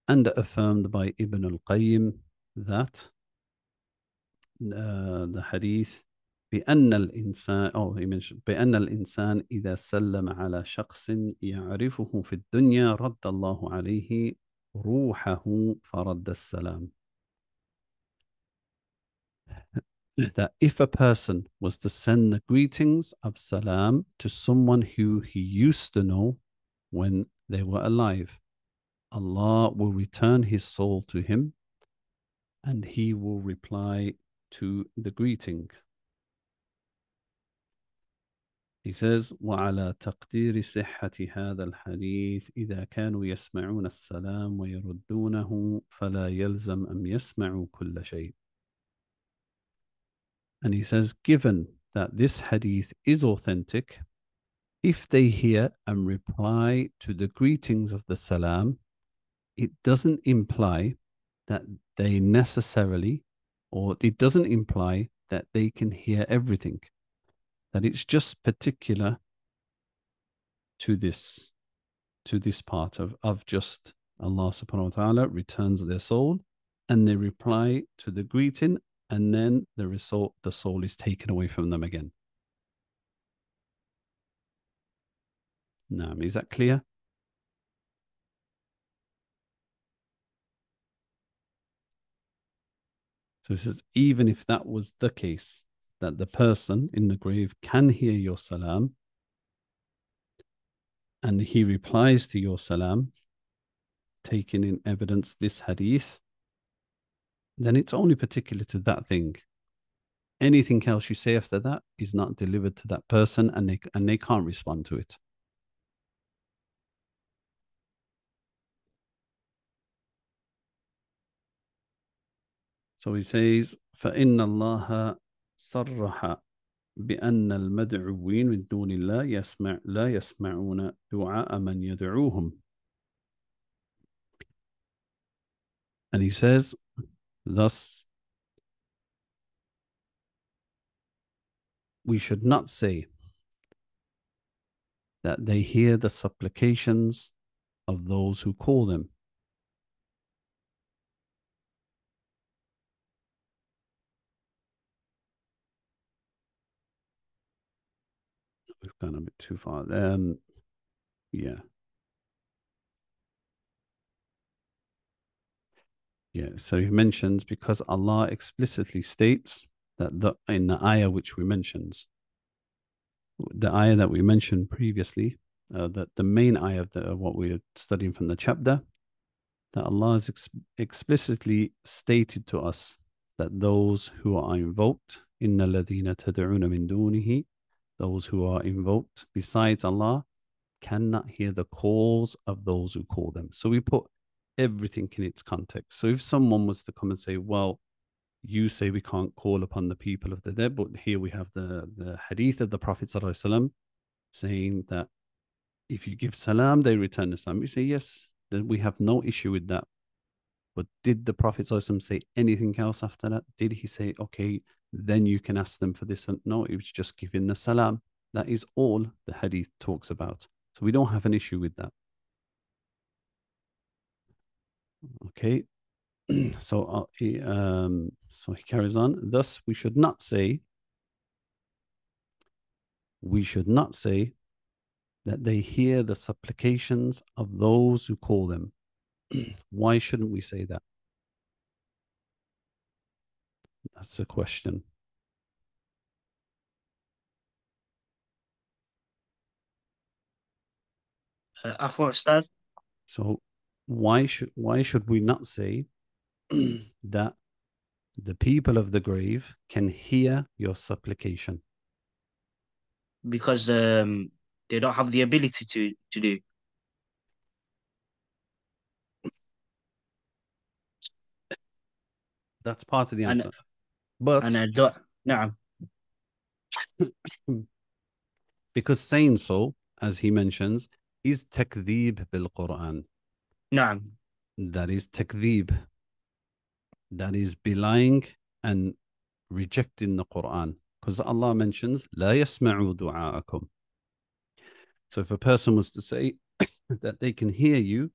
and affirmed by Ibn al Qayyim, that uh, the hadith بأن الإنسان أو بأن الإنسان إذا سلم على شخص يعرفه في الدنيا رد الله عليه روحه فرد السلام that if a person was to send the greetings of salam to someone who he used to know when they were alive, Allah will return his soul to him and he will reply to the greeting. He says, وعلى تقدير صحة هذا الحديث إذا كانوا يسمعون السلام ويردونه فلا يلزم أن يسمعوا كل شيء. And he says, given that this hadith is authentic, if they hear and reply to the greetings of the salam, it doesn't imply that they necessarily, or it doesn't imply that they can hear everything, that it's just particular to this, to this part of, of just Allah subhanahu wa ta'ala returns their soul and they reply to the greeting and then the result, the soul is taken away from them again. Now, is that clear? So it says, even if that was the case, that the person in the grave can hear your salam and he replies to your salam, taking in evidence this hadith then it's only particular to that thing. Anything else you say after that is not delivered to that person and they, and they can't respond to it. So he says, فإن الله صرح بأن المدعوين من دون الله يسمع لا يسمعون دعاء من يدعوهم. And he says, Thus, we should not say that they hear the supplications of those who call them. We've gone a bit too far. Um, yeah. Yeah, so he mentions because Allah explicitly states that the, in the ayah which we mentioned, the ayah that we mentioned previously, uh, that the main ayah of the, what we are studying from the chapter, that Allah has ex- explicitly stated to us that those who are invoked, inna ladina tad'una min dunihi, those who are invoked besides Allah, cannot hear the calls of those who call them. So we put everything in its context. So if someone was to come and say, well, you say we can't call upon the people of the dead, but here we have the, the hadith of the Prophet ﷺ saying that if you give salam, they return the salam. We say, yes, then we have no issue with that. But did the Prophet ﷺ say anything else after that? Did he say, okay, then you can ask them for this? And no, it was just giving the salam. That is all the hadith talks about. So we don't have an issue with that. Okay, so uh, um, so he carries on. Thus, we should not say. We should not say that they hear the supplications of those who call them. Why shouldn't we say that? That's the question. Uh, Afwan Ustad. So why should why should we not say that the people of the grave can hear your supplication? Because um, they don't have the ability to to do. That's part of the answer. And, but and I don't no. because saying so, as he mentions, is takdib bil Quran. نعم that is تكذيب that is belying and rejecting the Quran because Allah mentions لا يسمعوا دعاءكم so if a person was to say that they can hear you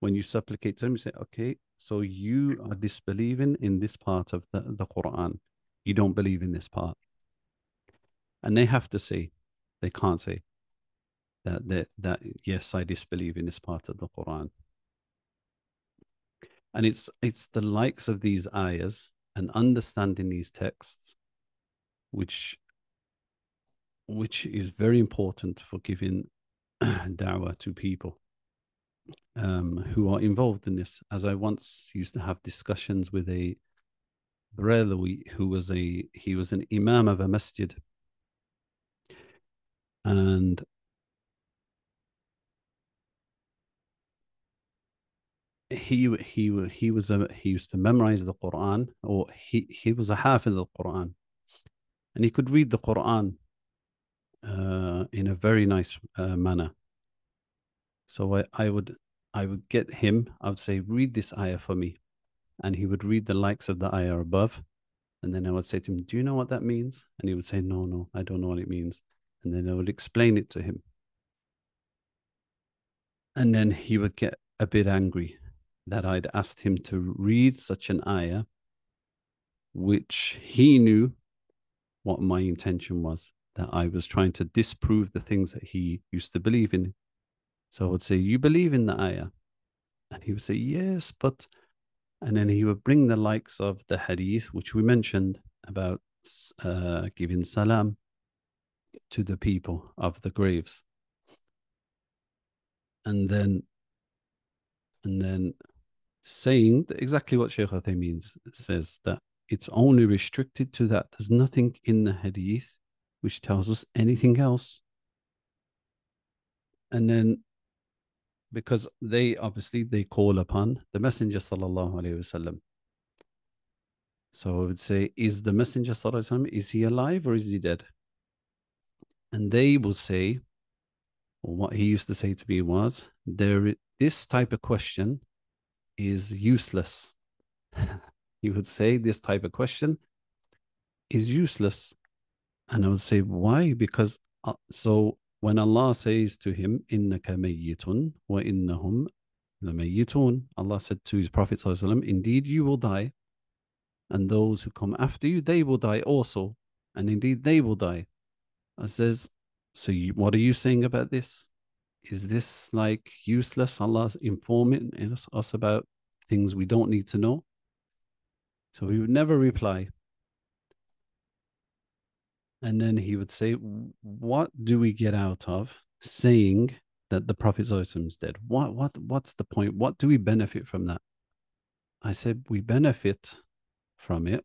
when you supplicate to them you say okay so you are disbelieving in this part of the, the Quran you don't believe in this part and they have to say they can't say that that, that yes i disbelieve in this part of the quran and it's it's the likes of these ayahs and understanding these texts, which which is very important for giving dawah to people um, who are involved in this. As I once used to have discussions with a brother who was a he was an imam of a masjid, and he he he was a he used to memorize the Quran or he he was a half of the Quran, and he could read the Quran uh, in a very nice uh, manner. So I, I would I would get him. I would say read this ayah for me, and he would read the likes of the ayah above, and then I would say to him, "Do you know what that means?" And he would say, "No, no, I don't know what it means." And then I would explain it to him, and then he would get a bit angry that I'd asked him to read such an ayah, which he knew what my intention was, that I was trying to disprove the things that he used to believe in. So I would say, You believe in the ayah? And he would say, Yes, but. And then he would bring the likes of the hadith, which we mentioned about uh, giving salam to the people of the graves. And then, and then saying exactly what Shaykh means says that it's only restricted to that. There's nothing in the hadith which tells us anything else. And then because they obviously they call upon the messenger sallallahu alaihi wasallam so i would say is the messenger sallallahu alaihi wasallam is he alive or is he dead and they will say well, what he used to say to me was there this type of question is useless? he would say, This type of question is useless. And I would say, Why? Because uh, so when Allah says to him, Innaka mayyitun wa innahum lamayyitun, Allah said to his Prophet, Indeed, you will die, and those who come after you, they will die also, and indeed they will die. I says, So you, what are you saying about this? is this like useless? Allah informing us about things we don't need to know? So he would never reply. And then he would say, What do we get out of saying that the Prophet is dead? What, what, what's the point? What do we benefit from that? I said, We benefit from it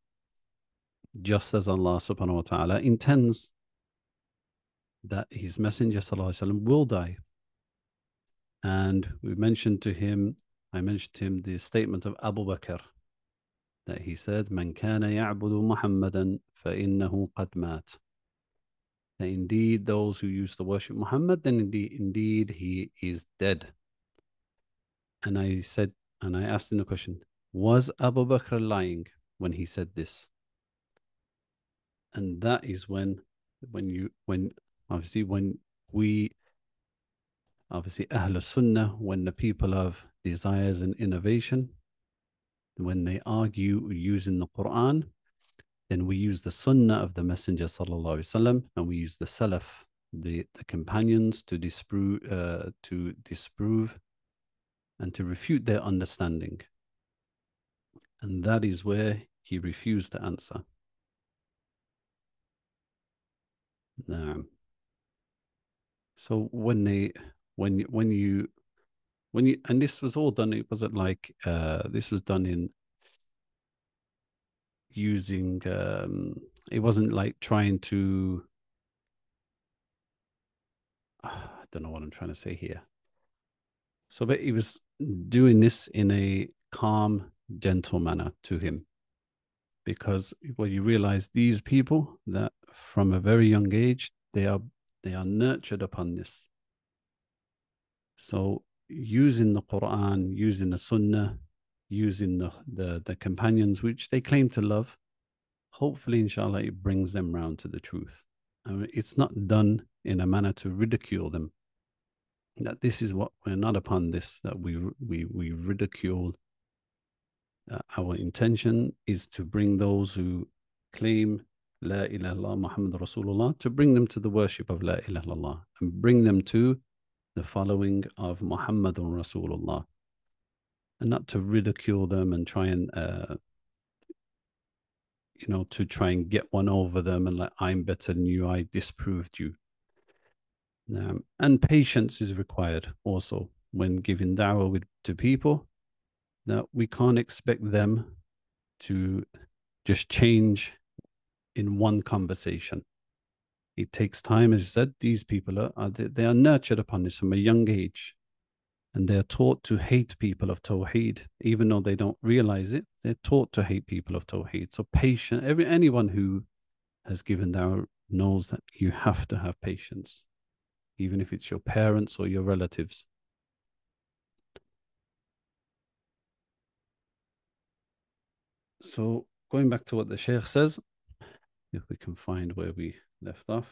just as Allah subhanahu wa ta'ala intends that his messenger وسلم, will die and we mentioned to him, I mentioned to him the statement of Abu Bakr that he said, Man kana ya'budu Muhammadan fa'innahu qad mat. That indeed those who used to worship Muhammad, then indeed, indeed he is dead. And I said, and I asked him the question, was Abu Bakr lying when he said this? And that is when, when you, when obviously when we obviously Ahlul Sunnah, when the people of desires and innovation, when they argue using the Quran, then we use the Sunnah of the Messenger وسلم, and we use the Salaf, the, the companions, to disprove, uh, to disprove and to refute their understanding. And that is where he refused to answer. Now, so when they when when you when you and this was all done it wasn't like uh this was done in using um it wasn't like trying to uh, i don't know what i'm trying to say here so but he was doing this in a calm gentle manner to him because well you realize these people that from a very young age they are they are nurtured upon this so using the Quran, using the Sunnah, using the, the, the companions, which they claim to love, hopefully, inshallah, it brings them round to the truth. I mean, it's not done in a manner to ridicule them. That this is what we're not upon this, that we, we, we ridicule. Uh, our intention is to bring those who claim La ilaha illallah Muhammad Rasulullah to bring them to the worship of La ilaha illallah and bring them to the following of Muhammadun Rasulullah and not to ridicule them and try and uh, you know to try and get one over them and like i'm better than you i disproved you um, and patience is required also when giving dawah with, to people that we can't expect them to just change in one conversation it takes time, as you said. These people are, are they, they, are nurtured upon this from a young age, and they are taught to hate people of Tawheed, even though they don't realize it. They're taught to hate people of Tawheed. So patient, every anyone who has given dawah knows that you have to have patience, even if it's your parents or your relatives. So going back to what the Sheikh says, if we can find where we lift off.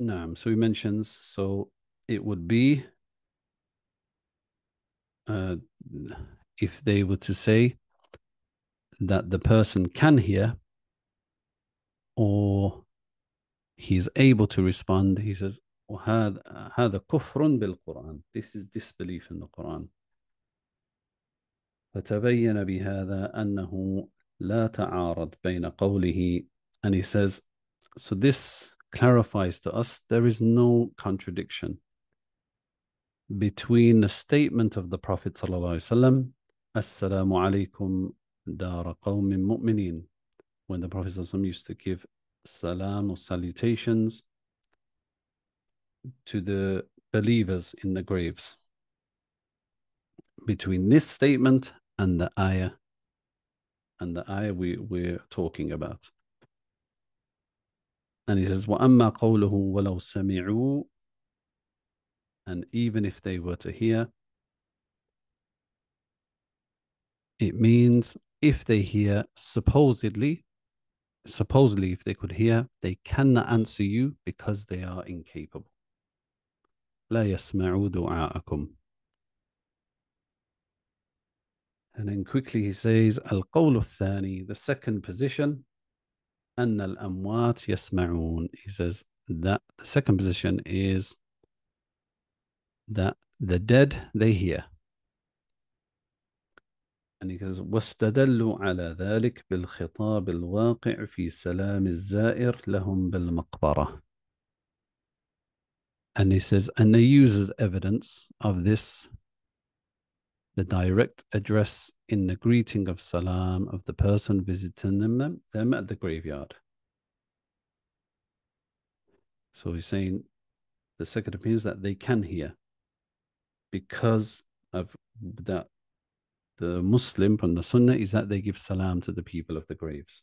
Naam, so he mentions, so it would be uh, if they were to say that the person can hear or he's able to respond, he says, وهذا كفر بالقرآن. This is disbelief in the Quran. فتبين بهذا أنه لا تعارض بين قوله and he says so this clarifies to us there is no contradiction between the statement of the Prophet وسلم, Assalamu alaikum dara qawmin mu'minin when the Prophet ﷺ used to give salam or salutations to the believers in the graves. Between this statement and the ayah and the ayah we, we're talking about. And he says, وَلَوْ سَمِعُوا And even if they were to hear, it means if they hear, supposedly, supposedly if they could hear, they cannot answer you because they are incapable. لَا يَسْمَعُوا دُعَاءَكُمْ And then quickly he says, Al الثاني, the second position, أن al يسمعون." He says that the second position is that the dead they hear. And he goes, واستدلوا على ذلك بالخطاب الواقع في سلام الزائر لهم بالمقبرة. And he says, and he uses evidence of this the direct address in the greeting of salam of the person visiting them, them at the graveyard. So he's saying the second opinion is that they can hear because of that the Muslim from the Sunnah is that they give salam to the people of the graves.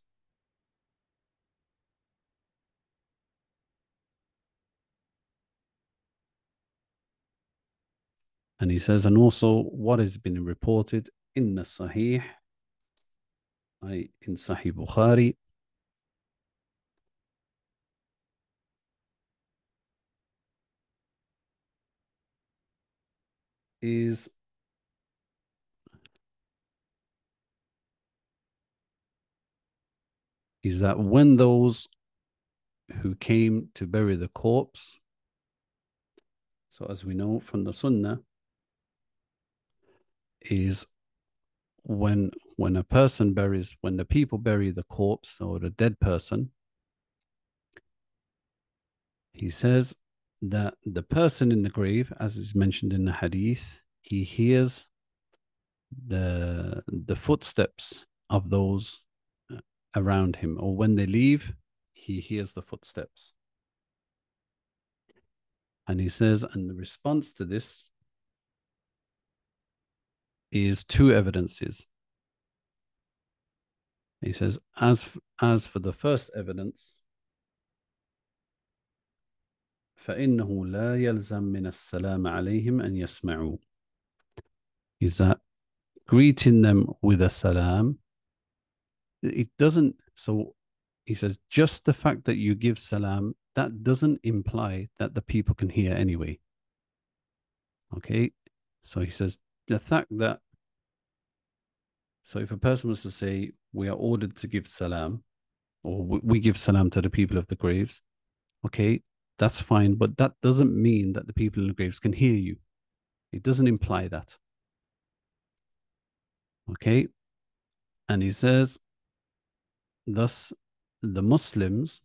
And he says, and also what has been reported in the Sahih, I, in Sahih Bukhari, is is that when those who came to bury the corpse so as we know from the sunnah is when when a person buries when the people bury the corpse or the dead person he says that the person in the grave as is mentioned in the hadith he hears the the footsteps of those uh, around him or when they leave he hears the footsteps and he says and the response to this is two evidences. He says, as, as for the first evidence, فإنه لا يلزم من السلام عليهم أن يسمعوا is that greeting them with a salam it doesn't so he says just the fact that you give salam that doesn't imply that the people can hear anyway okay so he says the fact that so if a person was to say we are ordered to give salam or we give salam to the people of the graves okay that's fine but that doesn't mean that the people in the graves can hear you it doesn't imply that okay and he says thus the muslims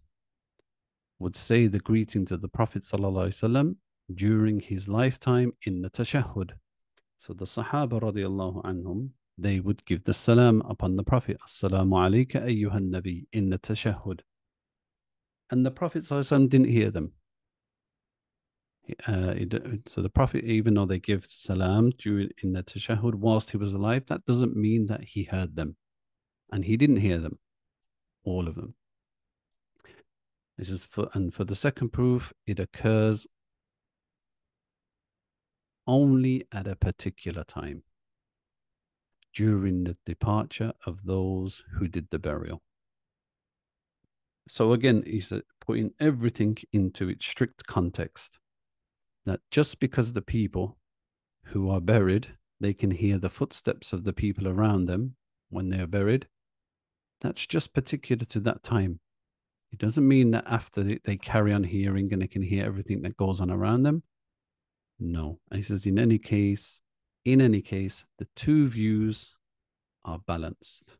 would say the greeting to the prophet sallallahu alaihi wasallam during his lifetime in the tashahhud so the Sahaba radiallahu anhum, they would give the salam upon the Prophet, Assalamu alayka ayyuhan nabi, in the tashahhud. And the Prophet didn't hear them. Uh, so the Prophet, even though they give salam during in the tashahhud whilst he was alive, that doesn't mean that he heard them. And he didn't hear them, all of them. This is for and for the second proof, it occurs only at a particular time during the departure of those who did the burial. So again, he's uh, putting everything into its strict context that just because the people who are buried, they can hear the footsteps of the people around them when they are buried, that's just particular to that time. It doesn't mean that after they carry on hearing and they can hear everything that goes on around them, no. And he says, in any case, in any case, the two views are balanced,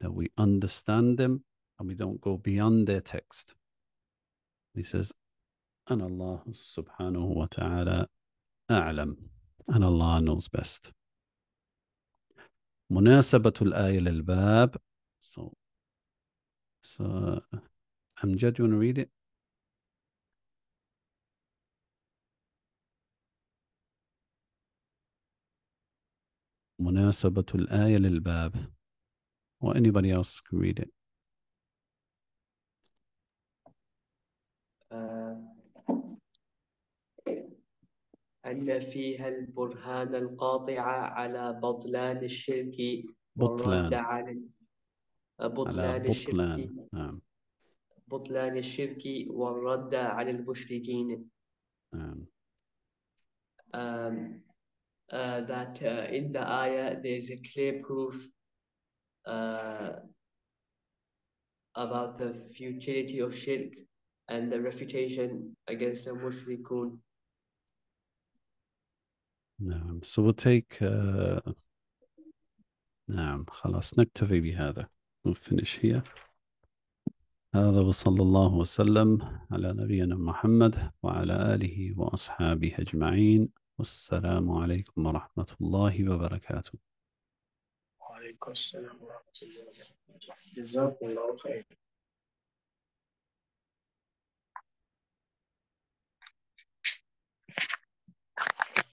that we understand them and we don't go beyond their text. He says, and Allah subhanahu wa ta'ala a'lam. And Allah knows best. Munasabatul ayah al-bab. So, so Amjad, you want to read it? مناسبة الآية للباب or anybody else can read it آه، أن فيها البرهان القاطع على بطلان الشرك بطلان على بطلان الشرك نعم بطلان الشرك والرد على المشركين نعم uh, that uh, in the ayah there is a clear proof uh, about the futility of shirk and the refutation against the mushrikun. نعم so we'll take uh, نعم خلاص نكتفي بهذا we'll finish here هذا وصلى الله وسلم على نبينا محمد وعلى آله وأصحابه أجمعين والسلام عليكم ورحمة الله وبركاته وعليكم السلام ورحمة الله وبركاته جزاكم الله خير